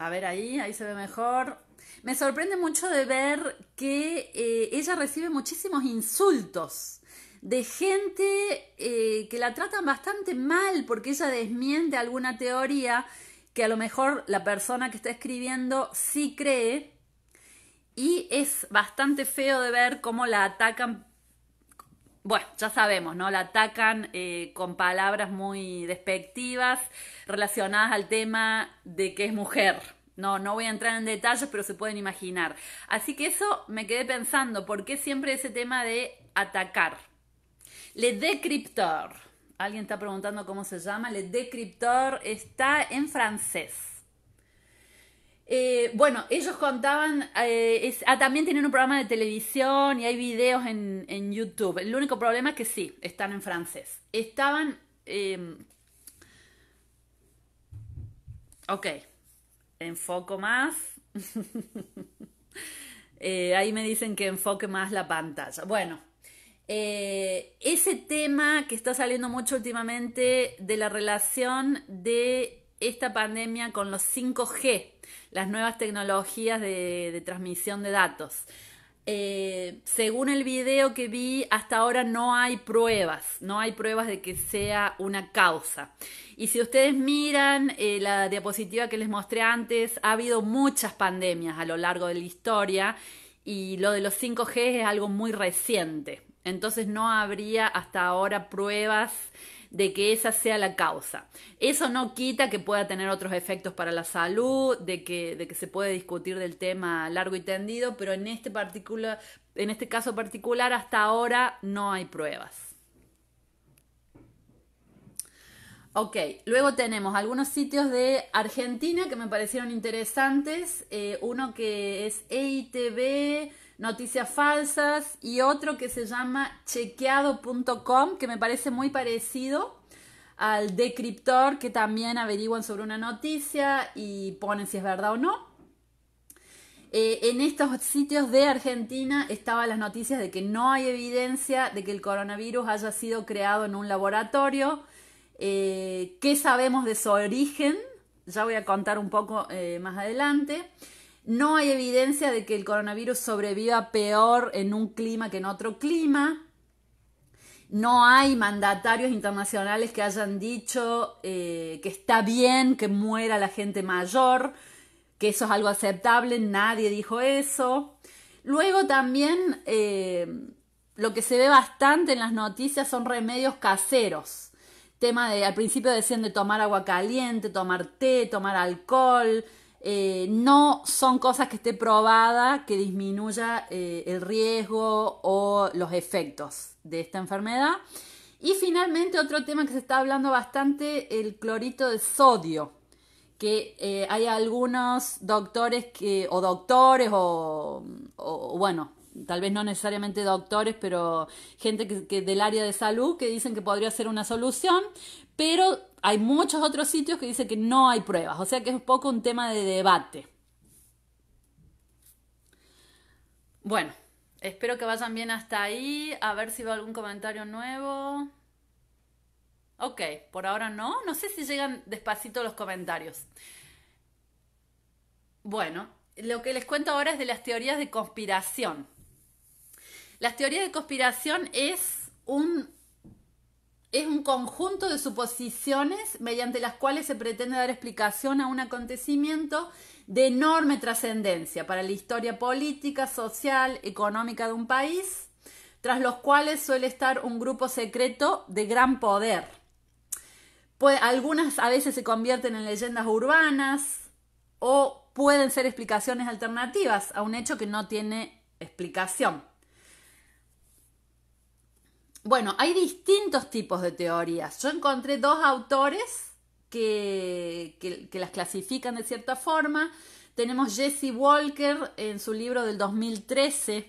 A ver ahí, ahí se ve mejor. Me sorprende mucho de ver que eh, ella recibe muchísimos insultos de gente eh, que la tratan bastante mal porque ella desmiente alguna teoría que a lo mejor la persona que está escribiendo sí cree y es bastante feo de ver cómo la atacan. Bueno, ya sabemos, ¿no? La atacan eh, con palabras muy despectivas relacionadas al tema de que es mujer. No, no voy a entrar en detalles, pero se pueden imaginar. Así que eso me quedé pensando, ¿por qué siempre ese tema de atacar? Le decryptor. Alguien está preguntando cómo se llama. Le Decryptor está en francés. Eh, bueno, ellos contaban, eh, ah, también tienen un programa de televisión y hay videos en, YouTube. El único problema es que sí, están en francés. Estaban... Em, ok, enfoco más. Eh, ahí me dicen que enfoque más la pantalla. Bueno, eh, ese tema que está saliendo mucho últimamente de la relación de esta pandemia con los 5G, las nuevas tecnologías de, transmisión de datos. Eh, según el video que vi, hasta ahora no hay pruebas, no hay pruebas de que sea una causa. Y si ustedes miran eh, la diapositiva que les mostré antes, ha habido muchas pandemias a lo largo de la historia y lo de los 5G es algo muy reciente. Entonces no habría hasta ahora pruebas de que esa sea la causa. Eso no quita que pueda tener otros efectos para la salud, de que, se puede discutir del tema largo y tendido, pero este en este, caso particular hasta ahora no hay pruebas. Ok, luego tenemos algunos sitios de Argentina que me parecieron interesantes. Eh, uno que es EITB, Noticias Falsas y otro que se llama chequeado.com, que me parece muy parecido al decriptor, que también averiguan sobre una noticia y ponen si es verdad o no. Eh, en estos sitios de Argentina estaban las noticias de que no hay evidencia de que el coronavirus haya sido creado en un laboratorio. Eh, ¿Qué sabemos de su origen? Ya voy a contar un poco eh, más adelante. No hay evidencia de que el coronavirus sobreviva peor en un clima que en otro clima. No hay mandatarios internacionales que hayan dicho eh, que está bien que muera la gente mayor, que eso es algo aceptable, nadie dijo eso. Luego también eh, lo que se ve bastante en las noticias son remedios caseros. Tema de, al principio decían de tomar agua caliente, tomar té, tomar alcohol, eh, no son cosas que esté probada que disminuya eh, el riesgo o los efectos de esta enfermedad. Y finalmente otro tema que se está hablando bastante, el clorito de sodio, que eh, hay algunos doctores que, o doctores o, bueno, tal vez no necesariamente doctores, pero gente del área de salud que dicen que podría ser una solución, pero hay muchos otros sitios que dicen que no hay pruebas, o sea que es un poco un tema de debate. Bueno, espero que vayan bien hasta ahí, a ver si va algún comentario nuevo. Ok, por ahora no, no sé si llegan despacito los comentarios. Bueno, lo que les cuento ahora es de las teorías de conspiración. Las teorías de conspiración es un es un conjunto de suposiciones mediante las cuales se pretende dar explicación a un acontecimiento de enorme trascendencia para la historia política, social, económica de un país, tras los cuales suele estar un grupo secreto de gran poder. algunas a veces se convierten en leyendas urbanas o pueden ser explicaciones alternativas a un hecho que no tiene explicación bueno, hay distintos tipos de teorías. Yo encontré dos autores que, las clasifican de cierta forma. Tenemos Jesse Walker en su libro del 2013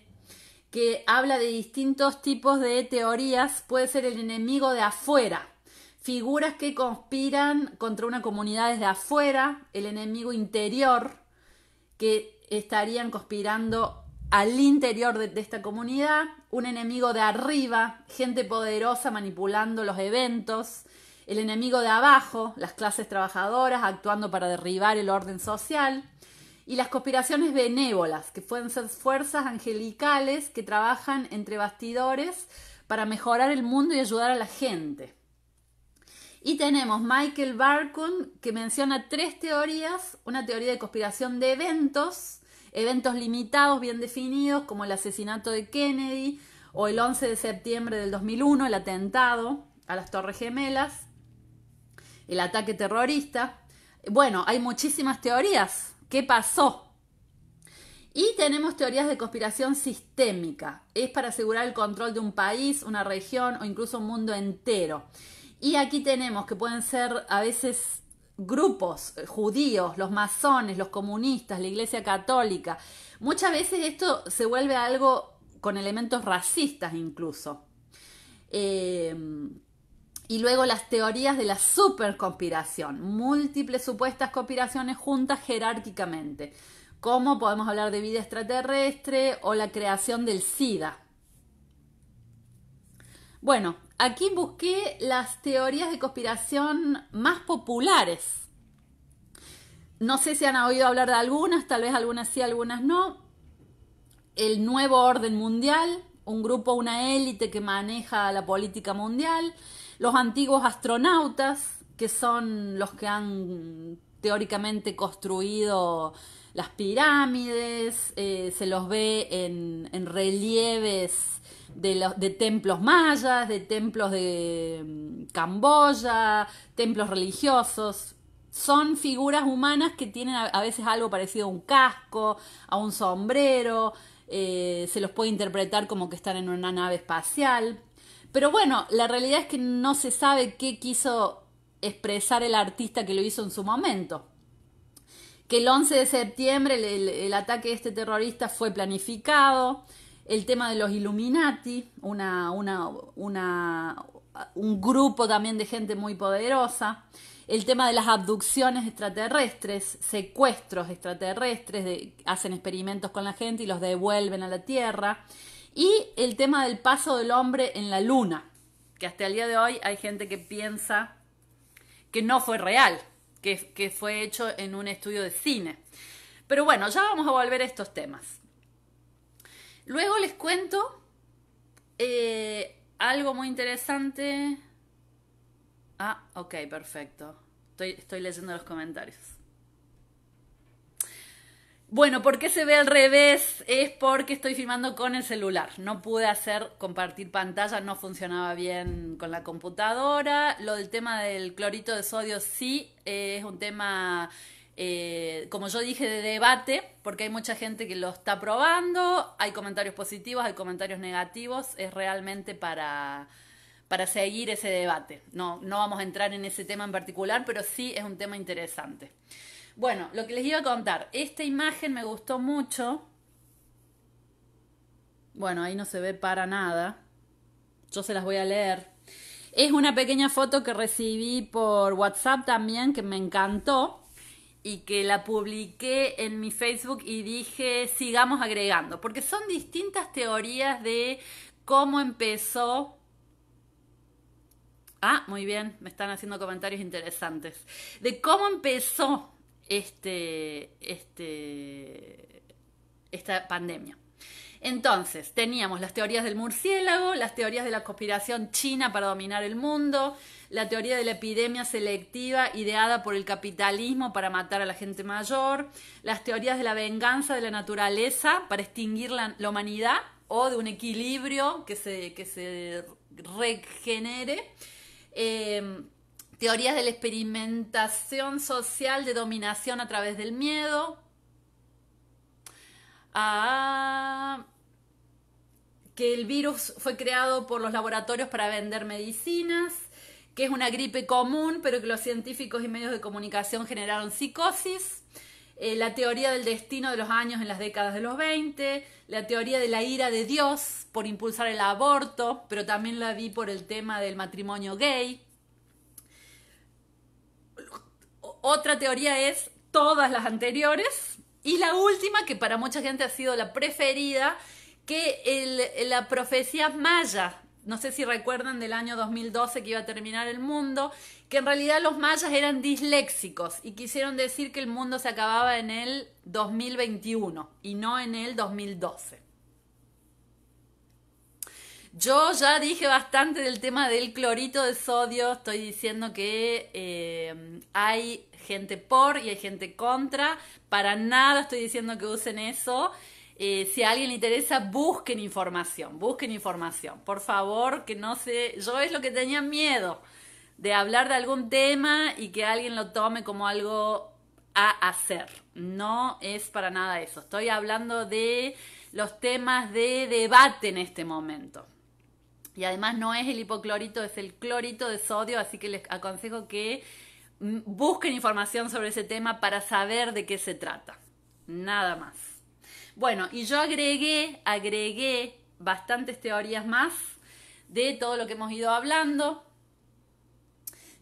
que habla de distintos tipos de teorías, puede ser el enemigo de afuera, figuras que conspiran contra una comunidad desde afuera, el enemigo interior, que estarían conspirando al interior de esta comunidad, un enemigo de arriba, gente poderosa manipulando los eventos, el enemigo de abajo, las clases trabajadoras actuando para derribar el orden social, y las conspiraciones benévolas, que pueden ser fuerzas angelicales que trabajan entre bastidores para mejorar el mundo y ayudar a la gente. Y tenemos Michael Barkun que menciona tres teorías, una teoría de conspiración de eventos, eventos limitados bien definidos como el asesinato de Kennedy o el 11 de septiembre del 2001, el atentado a las Torres Gemelas, el ataque terrorista. Bueno, hay muchísimas teorías. ¿Qué pasó? Y tenemos teorías de conspiración sistémica. Es para asegurar el control de un país, una región o incluso un mundo entero. Y aquí tenemos que pueden ser a veces grupos eh, judíos, los masones, los comunistas, la Iglesia Católica. Muchas veces esto se vuelve algo con elementos racistas incluso. Eh, y luego las teorías de la superconspiración, múltiples supuestas conspiraciones juntas jerárquicamente, como podemos hablar de vida extraterrestre o la creación del SIDA. Bueno, Aquí busqué las teorías de conspiración más populares. No sé si han oído hablar de algunas, tal vez algunas sí, algunas no. El nuevo orden mundial, un grupo, una élite que maneja la política mundial. Los antiguos astronautas, que son los que han teóricamente construido las pirámides, eh, se los ve en relieves de, los, de templos mayas, de templos de mm, Camboya, templos religiosos. Son figuras humanas que tienen a, veces algo parecido a un casco, a un sombrero, eh, se los puede interpretar como que están en una nave espacial. Pero bueno, la realidad es que no se sabe qué quiso expresar el artista que lo hizo en su momento. Que el 11 de septiembre el ataque de este terrorista fue planificado, el tema de los Illuminati, una, una, una, un grupo también de gente muy poderosa, el tema de las abducciones extraterrestres, secuestros extraterrestres, hacen experimentos con la gente y los devuelven a la Tierra, y el tema del paso del hombre en la Luna, que hasta el día de hoy hay gente que piensa que no fue real, que fue hecho en un estudio de cine. Pero bueno, ya vamos a volver a estos temas. Luego les cuento eh, algo muy interesante. Ah, ok, perfecto. Estoy, leyendo los comentarios. Bueno, ¿por qué se ve al revés? Es porque estoy filmando con el celular. No pude hacer compartir pantalla, no funcionaba bien con la computadora. Lo del tema del clorito de sodio sí es un tema eh, como yo dije, de debate, porque hay mucha gente que lo está probando, hay comentarios positivos, hay comentarios negativos, es realmente para, seguir ese debate. no vamos a entrar en ese tema en particular, pero sí es un tema interesante. Bueno, lo que les iba a contar, esta imagen me gustó mucho. Bueno, ahí no se ve para nada. Yo se las voy a leer. Es una pequeña foto que recibí por WhatsApp también, que me encantó y que la publiqué en mi Facebook y dije, sigamos agregando, porque son distintas teorías de cómo empezó Ah, muy bien, me están haciendo comentarios interesantes. De cómo empezó este, este, esta pandemia. Entonces, teníamos las teorías del murciélago, las teorías de la conspiración china para dominar el mundo, la teoría de la epidemia selectiva ideada por el capitalismo para matar a la gente mayor, las teorías de la venganza de la naturaleza para extinguir la, humanidad o de un equilibrio que se, que regenere. Em, teorías de la experimentación social de dominación a través del miedo, que el virus fue creado por los laboratorios para vender medicinas, que es una gripe común, pero que los científicos y medios de comunicación generaron psicosis, eh, la teoría del destino de los años en las décadas de los 20, la teoría de la ira de Dios por impulsar el aborto, pero también la vi por el tema del matrimonio gay. Otra teoría es todas las anteriores, y la última, que para mucha gente ha sido la preferida, que la profecía maya, no sé si recuerdan del año 2012 que iba a terminar el mundo, que en realidad los mayas eran disléxicos y quisieron decir que el mundo se acababa en el 2021 y no en el 2012. Yo ya dije bastante del tema del clorito de sodio, estoy diciendo que eh, hay gente por y hay gente contra, para nada estoy diciendo que usen eso. Eh, si a alguien le interesa, busquen información, busquen información. Por favor, que no se... Yo es lo que tenía miedo, de hablar de algún tema y que alguien lo tome como algo a hacer. No es para nada eso. Estoy hablando de los temas de debate en este momento. Y además no es el hipoclorito, es el clorito de sodio, así que les aconsejo que mm, busquen información sobre ese tema para saber de qué se trata. Nada más. Bueno, y yo agregué, agregué bastantes teorías más de todo lo que hemos ido hablando.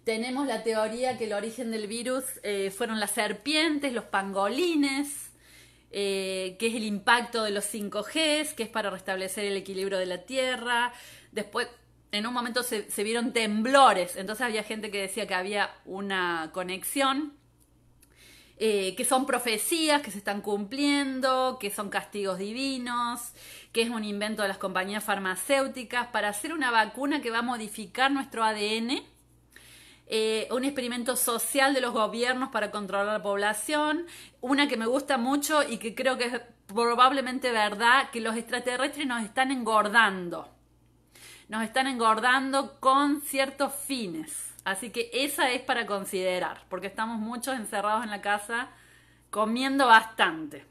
Tenemos la teoría que el origen del virus eh, fueron las serpientes, los pangolines, eh, que es el impacto de los 5 g que es para restablecer el equilibrio de la Tierra, Después, en un momento se, vieron temblores, entonces había gente que decía que había una conexión eh, que son profecías que se están cumpliendo, que son castigos divinos, que es un invento de las compañías farmacéuticas para hacer una vacuna que va a modificar nuestro ADN, eh, un experimento social de los gobiernos para controlar la población, una que me gusta mucho y que creo que es probablemente verdad, que los extraterrestres nos están engordando nos están engordando con ciertos fines. Así que esa es para considerar, porque estamos muchos encerrados en la casa comiendo bastante.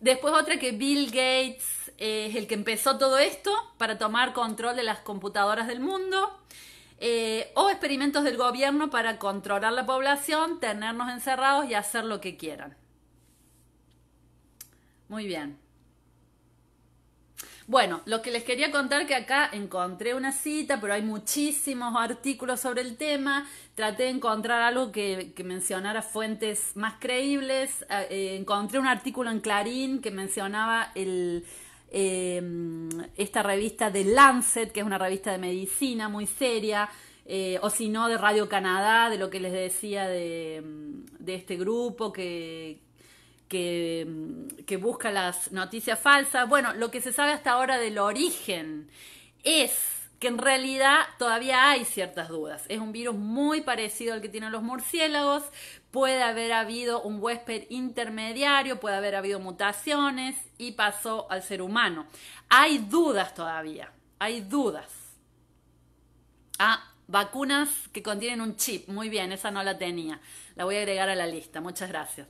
Después otra que Bill Gates eh, es el que empezó todo esto para tomar control de las computadoras del mundo. Eh, o experimentos del gobierno para controlar la población, tenernos encerrados y hacer lo que quieran. Muy bien. Bueno, lo que les quería contar que acá encontré una cita, pero hay muchísimos artículos sobre el tema. Traté de encontrar algo que, mencionara fuentes más creíbles. Ah, eh, encontré un artículo en Clarín que mencionaba eh, esta revista de Lancet, que es una revista de medicina muy seria. Eh, o si no de Radio Canadá, de lo que les decía de este grupo que, Mm, que, busca las noticias falsas. Bueno, lo que se sabe hasta ahora del origen es que en realidad todavía hay ciertas dudas. Es un virus muy parecido al que tienen los murciélagos, puede haber habido un huésped intermediario, puede haber habido mutaciones y pasó al ser humano. Hay dudas todavía, hay dudas. Ah, vacunas que contienen un chip, muy bien, esa no la tenía. La voy a agregar a la lista, muchas gracias.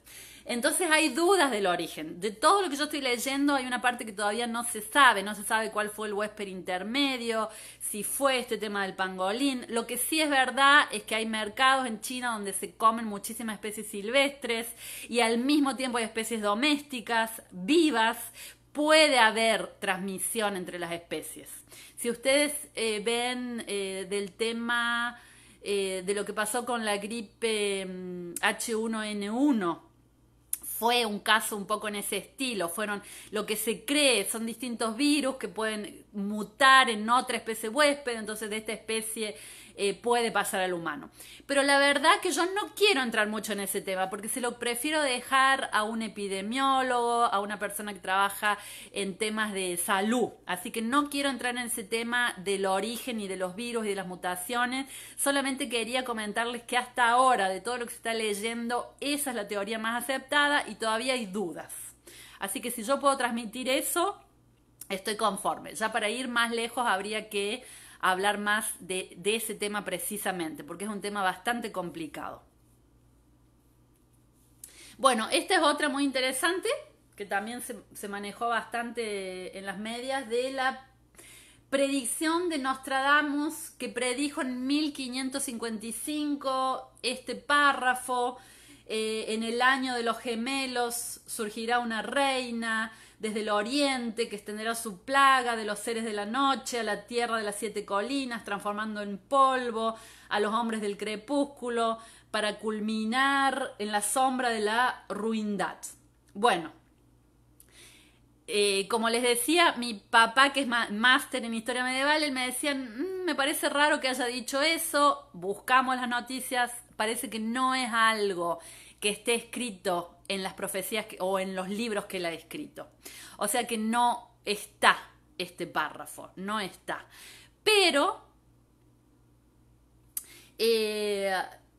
Entonces hay dudas del origen. De todo lo que yo estoy leyendo hay una parte que todavía no se sabe, no se sabe cuál fue el huésped intermedio, si fue este tema del pangolín. Lo que sí es verdad es que hay mercados en China donde se comen muchísimas especies silvestres y al mismo tiempo hay especies domésticas, vivas, puede haber transmisión entre las especies. Si ustedes eh, ven eh, del tema eh, de lo que pasó con la gripe mm, H1N1, fue un caso un poco en ese estilo, fueron lo que se cree, son distintos virus que pueden mutar en otra especie huésped, entonces de esta especie eh, puede pasar al humano. Pero la verdad que yo no quiero entrar mucho en ese tema porque se lo prefiero dejar a un epidemiólogo, a una persona que trabaja en temas de salud. Así que no quiero entrar en ese tema del origen y de los virus y de las mutaciones. Solamente quería comentarles que hasta ahora, de todo lo que se está leyendo, esa es la teoría más aceptada y todavía hay dudas. Así que si yo puedo transmitir eso, estoy conforme. Ya para ir más lejos habría que hablar más de, ese tema precisamente, porque es un tema bastante complicado. Bueno, esta es otra muy interesante, que también se, manejó bastante en las medias, de la predicción de Nostradamus, que predijo en 1555 este párrafo, eh, en el año de los gemelos surgirá una reina, desde el oriente, que extenderá su plaga de los seres de la noche a la tierra de las siete colinas, transformando en polvo a los hombres del crepúsculo, para culminar en la sombra de la ruindad. Bueno, eh, como les decía, mi papá, que es máster en historia medieval, él me decía, mm, me parece raro que haya dicho eso, buscamos las noticias, parece que no es algo que esté escrito en las profecías o en los libros que él ha escrito. O sea que no está este párrafo, no está. Pero eh,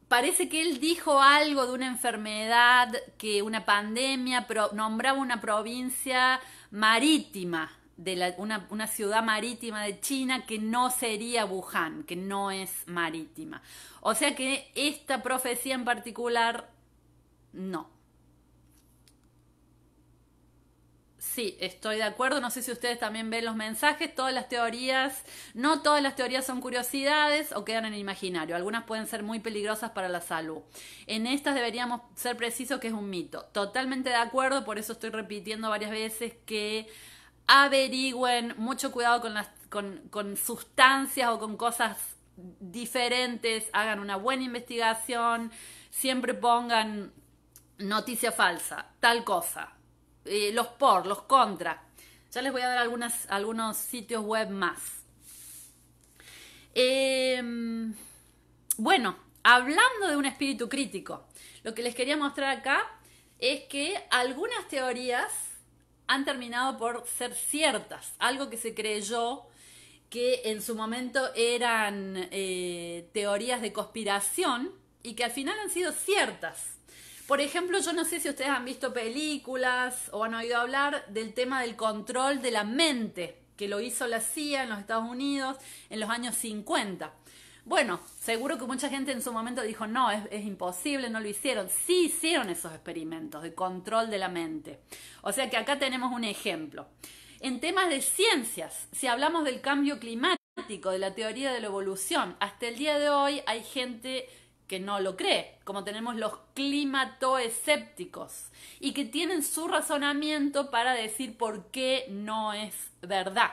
parece que él dijo algo de una enfermedad, que una pandemia, pero nombraba una provincia marítima, de una, ciudad marítima de China que no sería Wuhan, que no es marítima. O sea que esta profecía en particular, no. Sí, estoy de acuerdo. No sé si ustedes también ven los mensajes. Todas las teorías, no todas las teorías son curiosidades o quedan en el imaginario. Algunas pueden ser muy peligrosas para la salud. En estas deberíamos ser precisos que es un mito. Totalmente de acuerdo, por eso estoy repitiendo varias veces que averigüen, mucho cuidado con las con sustancias o con cosas diferentes, hagan una buena investigación, siempre pongan noticia falsa, tal cosa, eh, los por, los contra. Ya les voy a dar algunas, algunos sitios web más. Em, bueno, hablando de un espíritu crítico, lo que les quería mostrar acá es que algunas teorías han terminado por ser ciertas, algo que se creyó que en su momento eran eh, teorías de conspiración y que al final han sido ciertas. Por ejemplo, yo no sé si ustedes han visto películas o han oído hablar del tema del control de la mente, que lo hizo la CIA en los Estados Unidos en los años 50. Bueno, seguro que mucha gente en su momento dijo, no, es, imposible, no lo hicieron. Sí hicieron esos experimentos de control de la mente. O sea que acá tenemos un ejemplo. En temas de ciencias, si hablamos del cambio climático, de la teoría de la evolución, hasta el día de hoy hay gente que no lo cree, como tenemos los climatoescépticos, y que tienen su razonamiento para decir por qué no es verdad.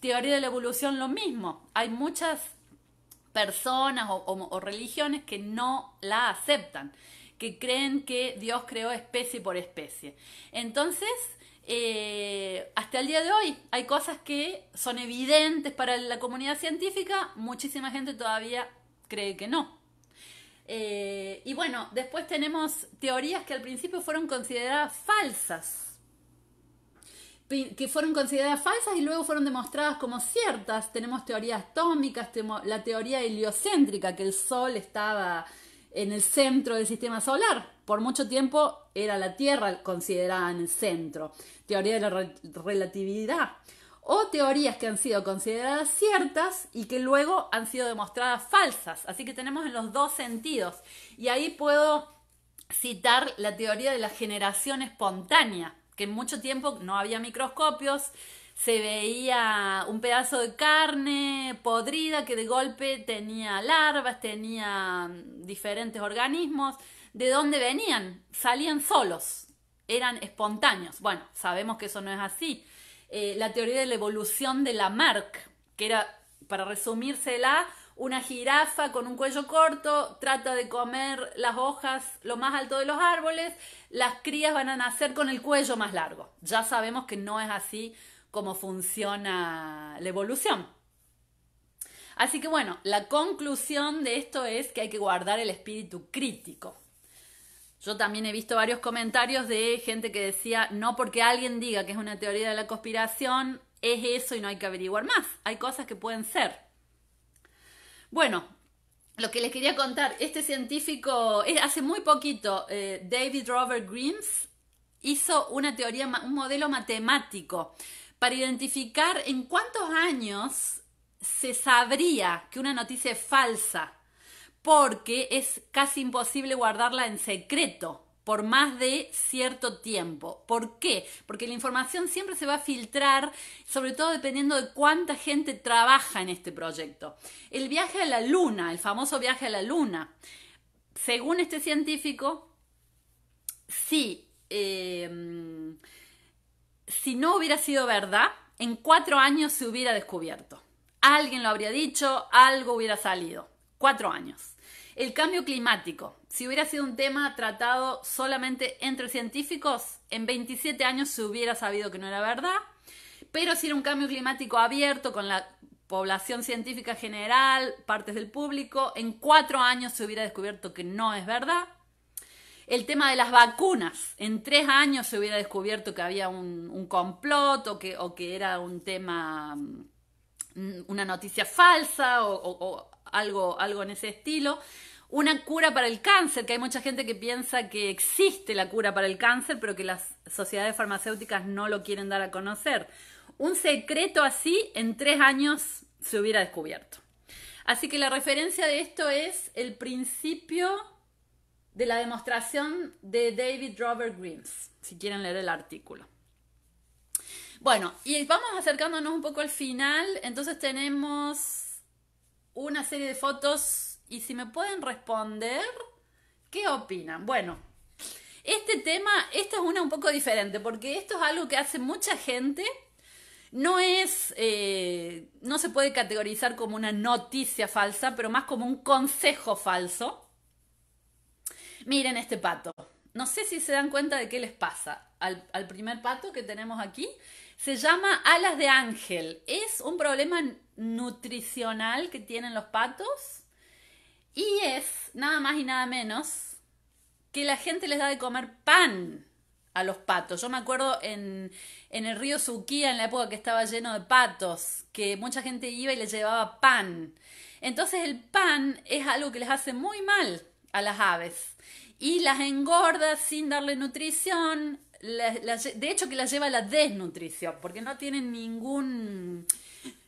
Teoría de la evolución, lo mismo. Hay muchas personas o, religiones que no la aceptan, que creen que Dios creó especie por especie. Entonces, eh, hasta el día de hoy hay cosas que son evidentes para la comunidad científica, muchísima gente todavía cree que no. Eh, y bueno, después tenemos teorías que al principio fueron consideradas falsas que fueron consideradas falsas y luego fueron demostradas como ciertas. Tenemos teorías atómicas, la teoría heliocéntrica, que el Sol estaba en el centro del sistema solar. Por mucho tiempo era la Tierra considerada en el centro. Teoría de la relatividad, o teorías que han sido consideradas ciertas y que luego han sido demostradas falsas. Así que tenemos en los dos sentidos. Y ahí puedo citar la teoría de la generación espontánea, que en mucho tiempo no había microscopios, se veía un pedazo de carne podrida que de golpe tenía larvas, tenía mm, diferentes organismos. ¿De dónde venían? Salían solos, eran espontáneos. Bueno, sabemos que eso no es así eh, la teoría de la evolución de Lamarck, que era, para resumírsela, una jirafa con un cuello corto trata de comer las hojas lo más alto de los árboles, las crías van a nacer con el cuello más largo. Ya sabemos que no es así como funciona la evolución. Así que bueno, la conclusión de esto es que hay que guardar el espíritu crítico. Yo también he visto varios comentarios de gente que decía, no porque alguien diga que es una teoría de la conspiración, es eso y no hay que averiguar más. Hay cosas que pueden ser. Bueno, lo que les quería contar, este científico, hace muy poquito, eh, David Robert Grimes, hizo una teoría, un modelo matemático para identificar en cuántos años se sabría que una noticia es falsa porque es casi imposible guardarla en secreto por más de cierto tiempo. ¿Por qué? Porque la información siempre se va a filtrar, sobre todo dependiendo de cuánta gente trabaja en este proyecto. El viaje a la luna, el famoso viaje a la luna, según este científico, sí, em, si no hubiera sido verdad, en cuatro años se hubiera descubierto. Alguien lo habría dicho, algo hubiera salido. Cuatro años. El cambio climático. Si hubiera sido un tema tratado solamente entre científicos, en 27 años se hubiera sabido que no era verdad. Pero si era un cambio climático abierto con la población científica general, partes del público, en cuatro años se hubiera descubierto que no es verdad. El tema de las vacunas, en tres años se hubiera descubierto que había un, complot o que, o que, era un tema, mm, una noticia falsa o, o, o algo, en ese estilo. Una cura para el cáncer, que hay mucha gente que piensa que existe la cura para el cáncer, pero que las sociedades farmacéuticas no lo quieren dar a conocer. Un secreto así en tres años se hubiera descubierto. Así que la referencia de esto es el principio de la demostración de David Robert Grimes si quieren leer el artículo. Bueno, y vamos acercándonos un poco al final, entonces tenemos una serie de fotos y si me pueden responder, ¿qué opinan? Bueno, este tema, esta es una un poco diferente porque esto es algo que hace mucha gente. No es, eh, no se puede categorizar como una noticia falsa, pero más como un consejo falso. Miren este pato. No sé si se dan cuenta de qué les pasa. Al, al primer pato que tenemos aquí se llama alas de ángel. Es un problema nutricional que tienen los patos y es nada más y nada menos que la gente les da de comer pan a los patos. Yo me acuerdo en, en el río Suquía, en la época que estaba lleno de patos, que mucha gente iba y les llevaba pan. Entonces el pan es algo que les hace muy mal a las aves y las engorda sin darle nutrición. de hecho que las lleva a la desnutrición, porque no tienen ningún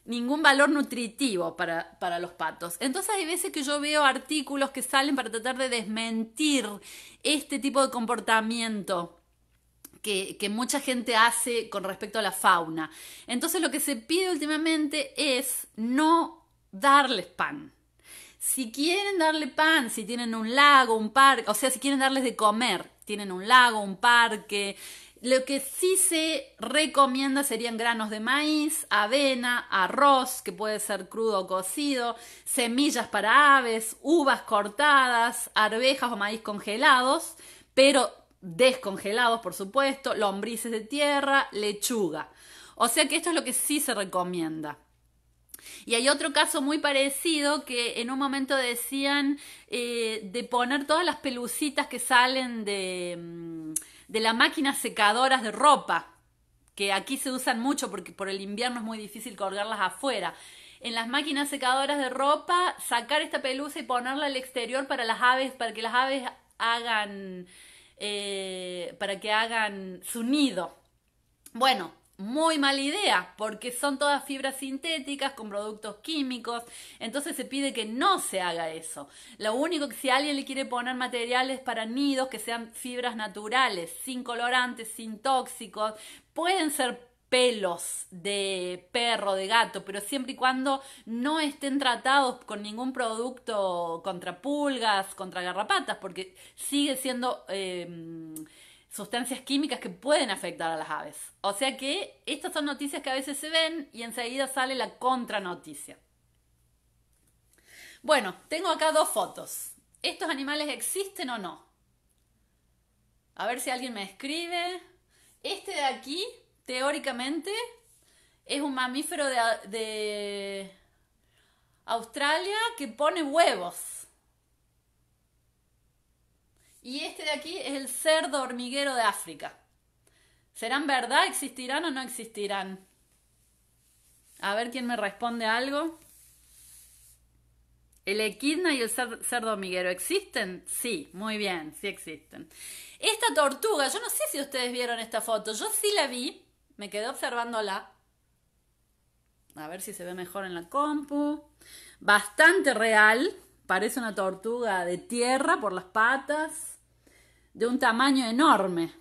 ningún valor nutritivo para, los patos. Entonces hay veces que yo veo artículos que salen para tratar de desmentir este tipo de comportamiento. Que, que mucha gente hace con respecto a la fauna. Entonces lo que se pide últimamente es no darles pan. Si quieren darle pan, si tienen un lago, un parque, o sea, si quieren darles de comer, tienen un lago, un parque, lo que sí se recomienda serían granos de maíz, avena, arroz, que puede ser crudo o cocido, semillas para aves, uvas cortadas, arvejas o maíz congelados, pero descongelados, por supuesto, lombrices de tierra, lechuga. O sea que esto es lo que sí se recomienda. Y hay otro caso muy parecido que en un momento decían eh, de poner todas las pelucitas que salen de... Mm, de las máquinas secadoras de ropa, que aquí se usan mucho porque por el invierno es muy difícil colgarlas afuera. En las máquinas secadoras de ropa, sacar esta pelusa y ponerla al exterior para las aves, para que las aves hagan, eh, para que hagan su nido. Bueno, muy mala idea, porque son todas fibras sintéticas con productos químicos, entonces se pide que no se haga eso. Lo único que si alguien le quiere poner materiales para nidos que sean fibras naturales, sin colorantes, sin tóxicos, pueden ser pelos de perro, de gato, pero siempre y cuando no estén tratados con ningún producto contra pulgas, contra garrapatas, porque sigue siendo... Em, sustancias químicas que pueden afectar a las aves. O sea que estas son noticias que a veces se ven y enseguida sale la contranoticia. Bueno, tengo acá dos fotos. ¿Estos animales existen o no? A ver si alguien me escribe. Este de aquí, teóricamente, es un mamífero de, de Australia que pone huevos. Y este de aquí es el cerdo hormiguero de África. ¿Serán verdad? ¿Existirán o no existirán? A ver quién me responde algo. El equidna y el cerdo hormiguero, ¿existen? Sí, muy bien, sí existen. Esta tortuga, yo no sé si ustedes vieron esta foto, yo sí la vi, me quedé observándola. A ver si se ve mejor en la compu. Bastante real, parece una tortuga de tierra por las patas de un tamaño enorme.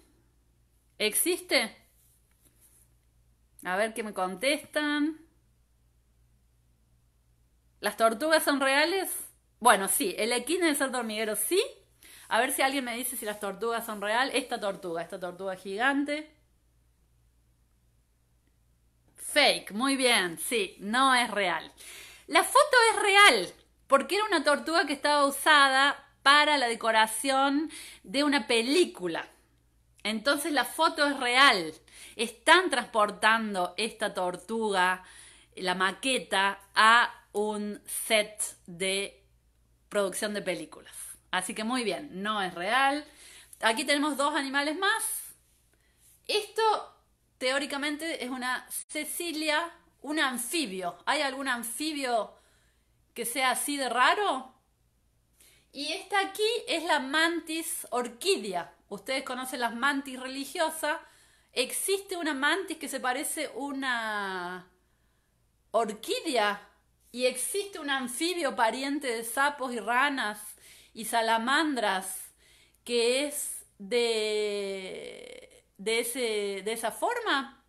¿Existe? A ver qué me contestan. ¿Las tortugas son reales? Bueno, sí. ¿El equino del ser hormiguero? Sí. A ver si alguien me dice si las tortugas son reales. Esta tortuga, esta tortuga gigante. Fake, muy bien, sí, no es real. La foto es real, porque era una tortuga que estaba usada para la decoración de una película. Entonces la foto es real. Están transportando esta tortuga, la maqueta, a un set de producción de películas. Así que muy bien, no es real. Aquí tenemos dos animales más. Esto teóricamente es una Cecilia, un anfibio. ¿Hay algún anfibio que sea así de raro? Y esta aquí es la mantis orquídea. Ustedes conocen las mantis religiosas. Existe una mantis que se parece a una orquídea y existe un anfibio pariente de sapos y ranas y salamandras que es de, de, de esa forma.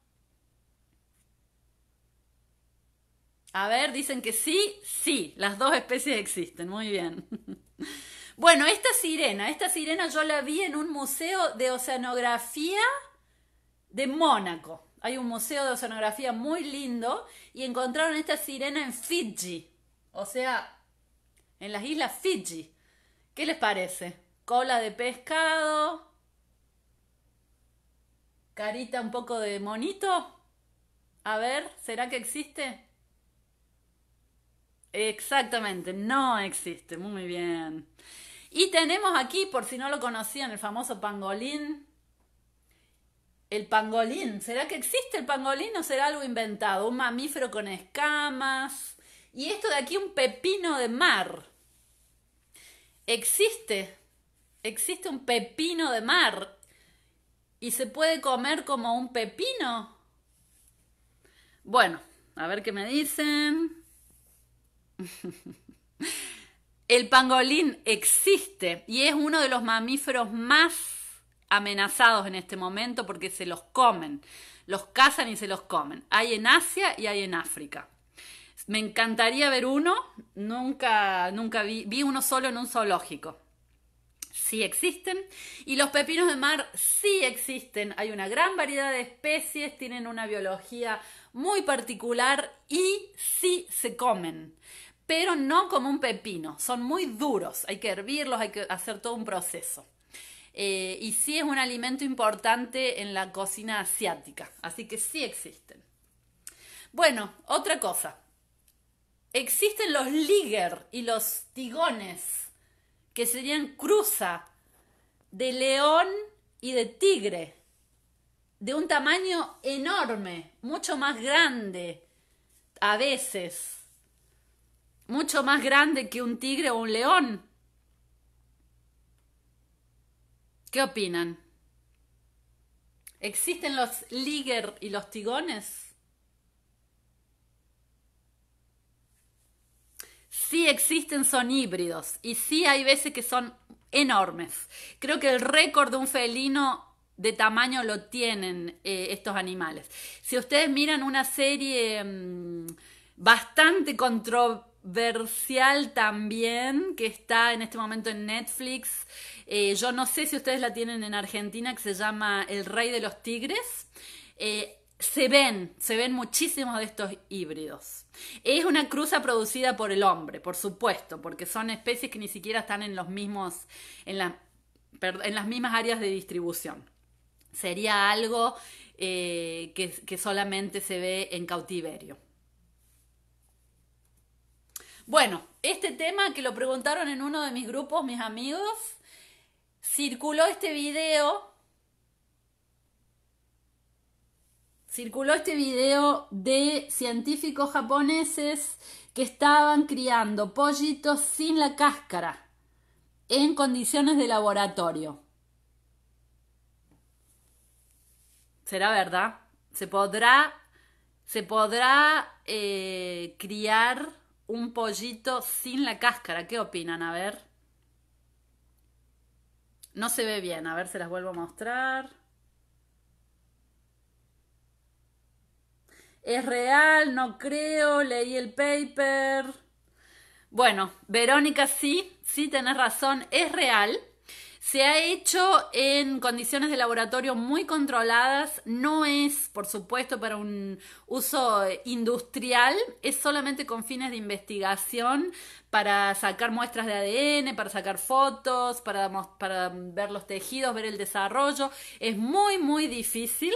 A ver, dicen que sí, sí, las dos especies existen, muy bien. Bueno, esta sirena, esta sirena yo la vi en un museo de oceanografía de Mónaco. Hay un museo de oceanografía muy lindo y encontraron esta sirena en Fiji, o sea, en las islas Fiji. ¿Qué les parece? Cola de pescado, carita un poco de monito. A ver, ¿será que existe? Exactamente, no existe. Muy bien. Y tenemos aquí, por si no lo conocían, el famoso pangolín. El pangolín, ¿será que existe el pangolín o será algo inventado? Un mamífero con escamas. Y esto de aquí, un pepino de mar. Existe, existe un pepino de mar. ¿Y se puede comer como un pepino? Bueno, a ver qué me dicen. El pangolín existe y es uno de los mamíferos más amenazados en este momento porque se los comen, los cazan y se los comen. Hay en Asia y hay en África. Me encantaría ver uno, nunca, nunca vi, vi uno solo en un zoológico. Sí existen y los pepinos de mar sí existen. Hay una gran variedad de especies, tienen una biología muy particular y sí se comen pero no como un pepino, son muy duros, hay que hervirlos, hay que hacer todo un proceso. Eh, y sí es un alimento importante en la cocina asiática, así que sí existen. Bueno, otra cosa, existen los liger y los tigones, que serían cruza de león y de tigre, de un tamaño enorme, mucho más grande a veces mucho más grande que un tigre o un león. ¿Qué opinan? ¿Existen los liger y los tigones? Sí existen, son híbridos y sí hay veces que son enormes. Creo que el récord de un felino de tamaño lo tienen eh, estos animales. Si ustedes miran una serie mm, bastante controvertida, Vercial también, que está en este momento en Netflix. Eh, yo no sé si ustedes la tienen en Argentina, que se llama El Rey de los Tigres. Eh, se ven, se ven muchísimos de estos híbridos. Es una cruza producida por el hombre, por supuesto, porque son especies que ni siquiera están en los mismos, en, las mismas áreas de distribución. Sería algo eh, que solamente se ve en cautiverio. Bueno, este tema que lo preguntaron en uno de mis grupos, mis amigos, circuló este video. Circuló este video de científicos japoneses que estaban criando pollitos sin la cáscara en condiciones de laboratorio. ¿Será verdad? ¿Se podrá, se podrá eh, criar un pollito sin la cáscara. ¿Qué opinan? A ver. No se ve bien, a ver, se las vuelvo a mostrar. Es real, no creo, leí el paper. Bueno, Verónica sí, sí tenés razón, es real. Se ha hecho en condiciones de laboratorio muy controladas, no es, por supuesto, para un uso industrial, es solamente con fines de investigación, para sacar muestras de ADN, para sacar fotos, para, ver los tejidos, ver el desarrollo. Es muy, muy difícil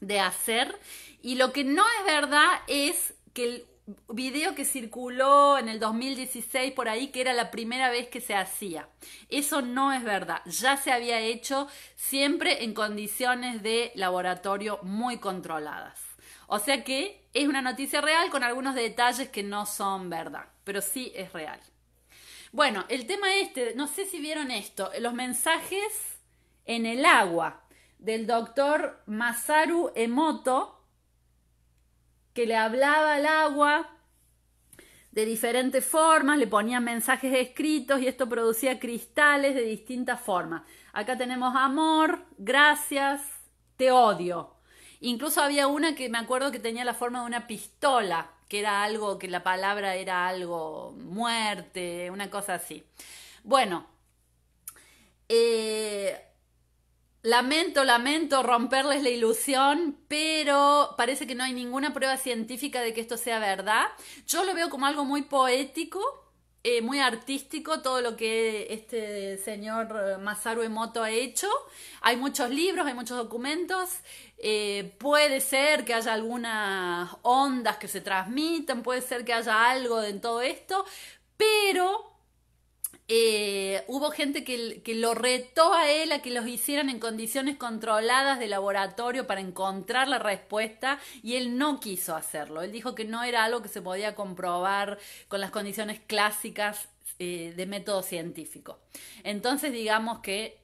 de hacer. Y lo que no es verdad es que el video que circuló en el 2016 por ahí que era la primera vez que se hacía. Eso no es verdad, ya se había hecho siempre en condiciones de laboratorio muy controladas. O sea que es una noticia real con algunos detalles que no son verdad, pero sí es real. Bueno, el tema este, no sé si vieron esto, los mensajes en el agua del doctor Masaru Emoto, que le hablaba al agua de diferentes formas, le ponía mensajes escritos y esto producía cristales de distintas formas. Acá tenemos amor, gracias, te odio. Incluso había una que me acuerdo que tenía la forma de una pistola, que era algo, que la palabra era algo, muerte, una cosa así. Bueno, eh, Lamento, lamento romperles la ilusión, pero parece que no hay ninguna prueba científica de que esto sea verdad. Yo lo veo como algo muy poético, eh, muy artístico, todo lo que este señor eh, Masaru Emoto ha hecho. Hay muchos libros, hay muchos documentos. Eh, puede ser que haya algunas ondas que se transmitan, puede ser que haya algo en todo esto, pero eh, hubo gente que, lo retó a él a que los hicieran en condiciones controladas de laboratorio para encontrar la respuesta y él no quiso hacerlo. Él dijo que no era algo que se podía comprobar con las condiciones clásicas eh, de método científico. Entonces digamos que,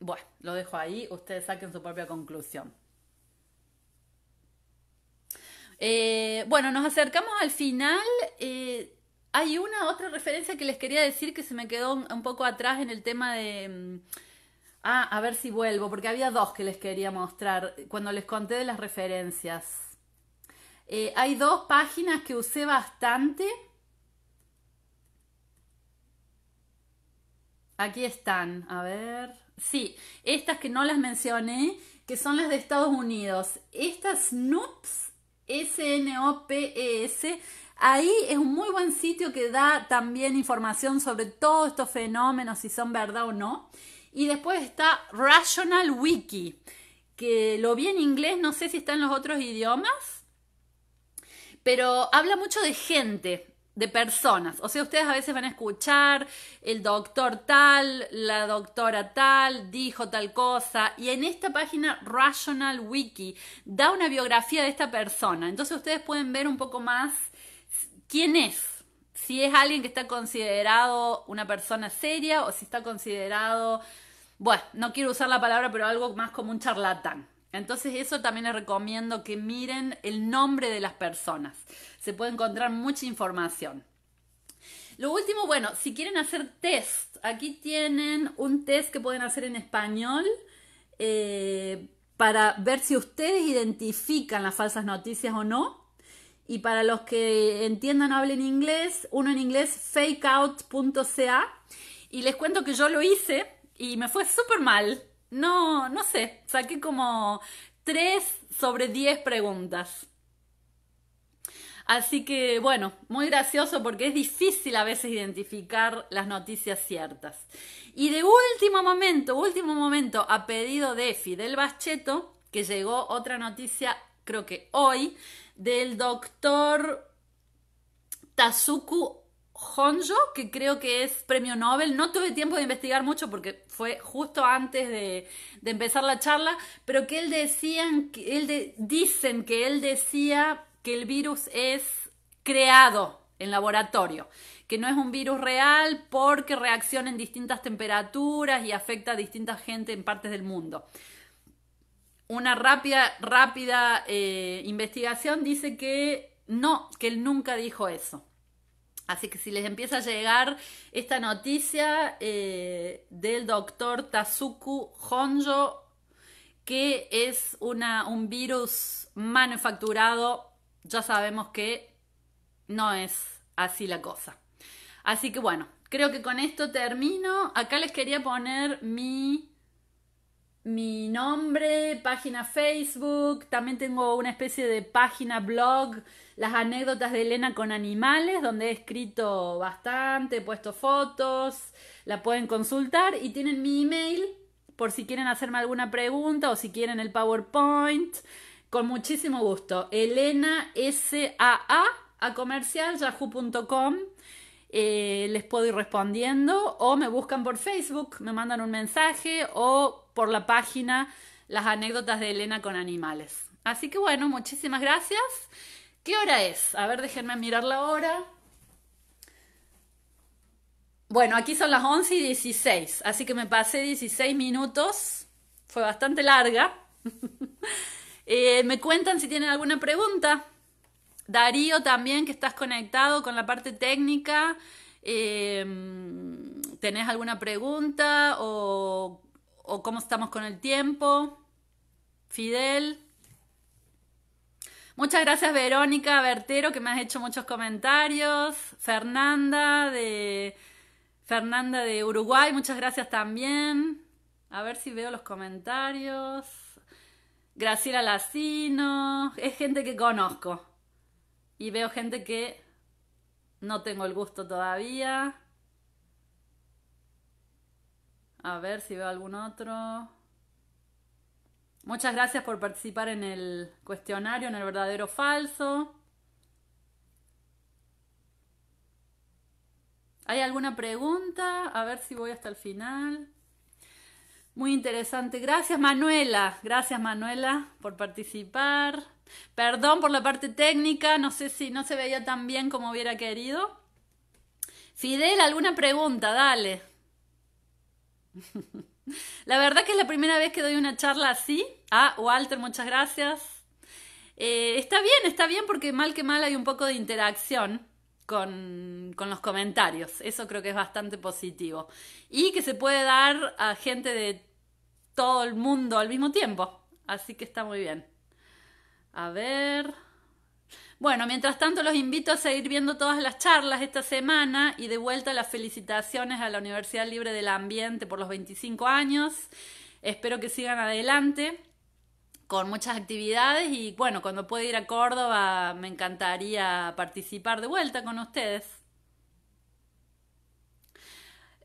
bueno, lo dejo ahí, ustedes saquen su propia conclusión. Eh, bueno, nos acercamos al final. Hay una otra referencia que les quería decir que se me quedó un, poco atrás en el tema de... Mm, ah, a ver si vuelvo, porque había dos que les quería mostrar cuando les conté de las referencias. Eh, hay dos páginas que usé bastante. Aquí están, a ver. Sí, estas que no las mencioné, que son las de Estados Unidos. Estas Snoops, S-N-O-P-E-S, s n o p e s Ahí es un muy buen sitio que da también información sobre todos estos fenómenos, si son verdad o no. Y después está Rational Wiki, que lo vi en inglés, no sé si está en los otros idiomas, pero habla mucho de gente, de personas. O sea, ustedes a veces van a escuchar el doctor tal, la doctora tal, dijo tal cosa, y en esta página Rational Wiki da una biografía de esta persona. Entonces ustedes pueden ver un poco más quién es, si es alguien que está considerado una persona seria o si está considerado, bueno, no quiero usar la palabra, pero algo más como un charlatán. Entonces eso también les recomiendo que miren el nombre de las personas. Se puede encontrar mucha información. Lo último, bueno, si quieren hacer test, aquí tienen un test que pueden hacer en español eh, para ver si ustedes identifican las falsas noticias o no. Y para los que entiendan o hablen inglés, uno en inglés, fakeout.ca. Y les cuento que yo lo hice y me fue súper mal. No, no sé, saqué como 3 sobre 10 preguntas. Así que bueno, muy gracioso porque es difícil a veces identificar las noticias ciertas. Y de último momento, último momento, a pedido de Fidel Bacheto, que llegó otra noticia creo que hoy, del doctor Tazuku Honjo, que creo que es premio Nobel. No tuve tiempo de investigar mucho porque fue justo antes de, empezar la charla, pero que él decían, que él dicen que él decía que el virus es creado en laboratorio, que no es un virus real porque reacciona en distintas temperaturas y afecta a distintas gente en partes del mundo una rápida, rápida eh, investigación dice que no, que él nunca dijo eso. Así que si les empieza a llegar esta noticia eh, del doctor Tazuku Honjo, que es una, un virus manufacturado, ya sabemos que no es así la cosa. Así que bueno, creo que con esto termino. Acá les quería poner mi mi nombre, página Facebook, también tengo una especie de página blog, las anécdotas de Elena con animales, donde he escrito bastante, he puesto fotos, la pueden consultar y tienen mi email por si quieren hacerme alguna pregunta o si quieren el PowerPoint, con muchísimo gusto. Elena SAA a comercial yahoo.com. Eh, les puedo ir respondiendo o me buscan por Facebook, me mandan un mensaje o por la página las anécdotas de Elena con animales. Así que bueno, muchísimas gracias. ¿Qué hora es? A ver, déjenme mirar la hora. Bueno, aquí son las 11 y 16, así que me pasé 16 minutos. Fue bastante larga. Eh, me cuentan si tienen alguna pregunta. Darío también, que estás conectado con la parte técnica. Eh, ¿Tenés alguna pregunta o o cómo estamos con el tiempo. Fidel. Muchas gracias Verónica Bertero que me has hecho muchos comentarios. Fernanda de Fernanda de Uruguay, muchas gracias también. A ver si veo los comentarios. Graciela Lacino, es gente que conozco. Y veo gente que no tengo el gusto todavía. A ver si veo algún otro. Muchas gracias por participar en el cuestionario, en el verdadero o falso. ¿Hay alguna pregunta? A ver si voy hasta el final. Muy interesante. Gracias Manuela. Gracias Manuela por participar. Perdón por la parte técnica. No sé si no se veía tan bien como hubiera querido. Fidel, ¿alguna pregunta? Dale. La verdad que es la primera vez que doy una charla así. Ah, Walter, muchas gracias. Eh, está bien, está bien porque mal que mal hay un poco de interacción con, los comentarios. Eso creo que es bastante positivo. Y que se puede dar a gente de todo el mundo al mismo tiempo. Así que está muy bien. A ver. Bueno, mientras tanto los invito a seguir viendo todas las charlas esta semana y de vuelta las felicitaciones a la Universidad Libre del Ambiente por los 25 años. Espero que sigan adelante con muchas actividades y bueno, cuando pueda ir a Córdoba me encantaría participar de vuelta con ustedes.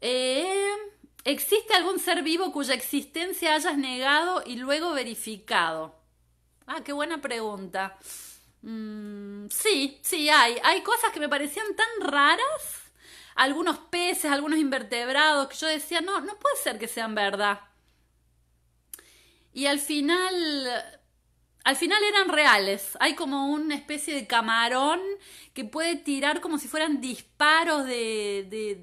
Eh, ¿Existe algún ser vivo cuya existencia hayas negado y luego verificado? Ah, qué buena pregunta. Mm, sí, sí, hay. Hay cosas que me parecían tan raras, algunos peces, algunos invertebrados, que yo decía, no, no puede ser que sean verdad. Y al final, al final eran reales. Hay como una especie de camarón que puede tirar como si fueran disparos de, de,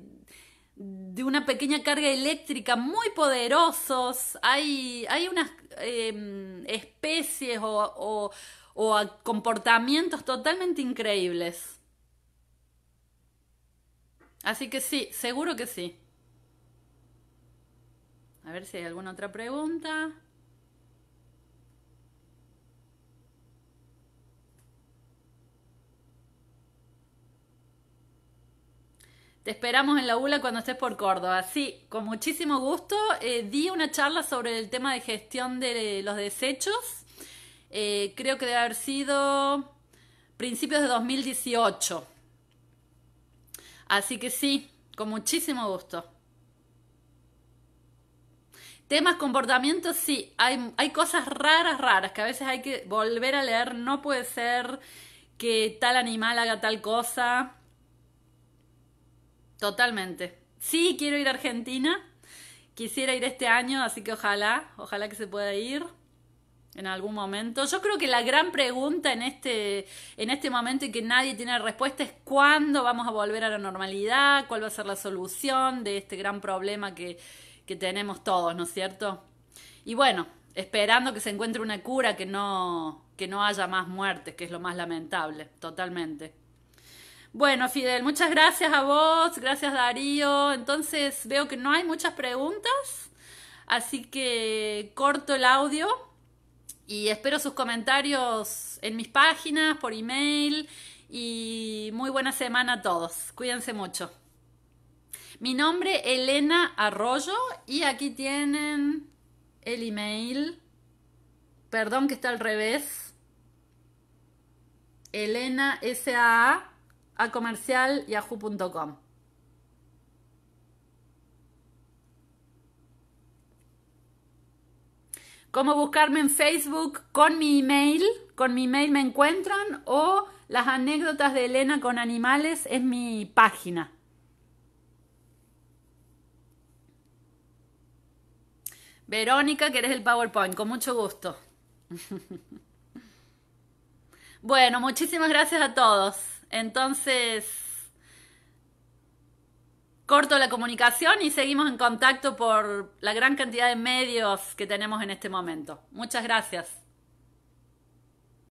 de una pequeña carga eléctrica muy poderosos. Hay, hay unas em, especies o, o, o a comportamientos totalmente increíbles. Así que sí, seguro que sí. A ver si hay alguna otra pregunta. Te esperamos en la ULA cuando estés por Córdoba. Sí, con muchísimo gusto. Eh, di una charla sobre el tema de gestión de los desechos eh, creo que debe haber sido principios de 2018. Así que sí, con muchísimo gusto. Temas comportamientos, sí, hay, hay cosas raras, raras, que a veces hay que volver a leer, no puede ser que tal animal haga tal cosa. Totalmente. Sí, quiero ir a Argentina. Quisiera ir este año, así que ojalá, ojalá que se pueda ir en algún momento. Yo creo que la gran pregunta en este, en este momento y que nadie tiene respuesta es cuándo vamos a volver a la normalidad, cuál va a ser la solución de este gran problema que, que tenemos todos, ¿no es cierto? Y bueno, esperando que se encuentre una cura, que no, que no haya más muertes, que es lo más lamentable, totalmente. Bueno, Fidel, muchas gracias a vos, gracias Darío. Entonces veo que no hay muchas preguntas, así que corto el audio y espero sus comentarios en mis páginas, por email. Y muy buena semana a todos. Cuídense mucho. Mi nombre, Elena Arroyo. Y aquí tienen el email. Perdón que está al revés. Elena S.A.A. a comercial yahoo.com. cómo buscarme en Facebook con mi email, con mi email me encuentran o las anécdotas de Elena con animales es mi página. Verónica, que eres el PowerPoint? Con mucho gusto. Bueno, muchísimas gracias a todos. Entonces corto la comunicación y seguimos en contacto por la gran cantidad de medios que tenemos en este momento. Muchas gracias.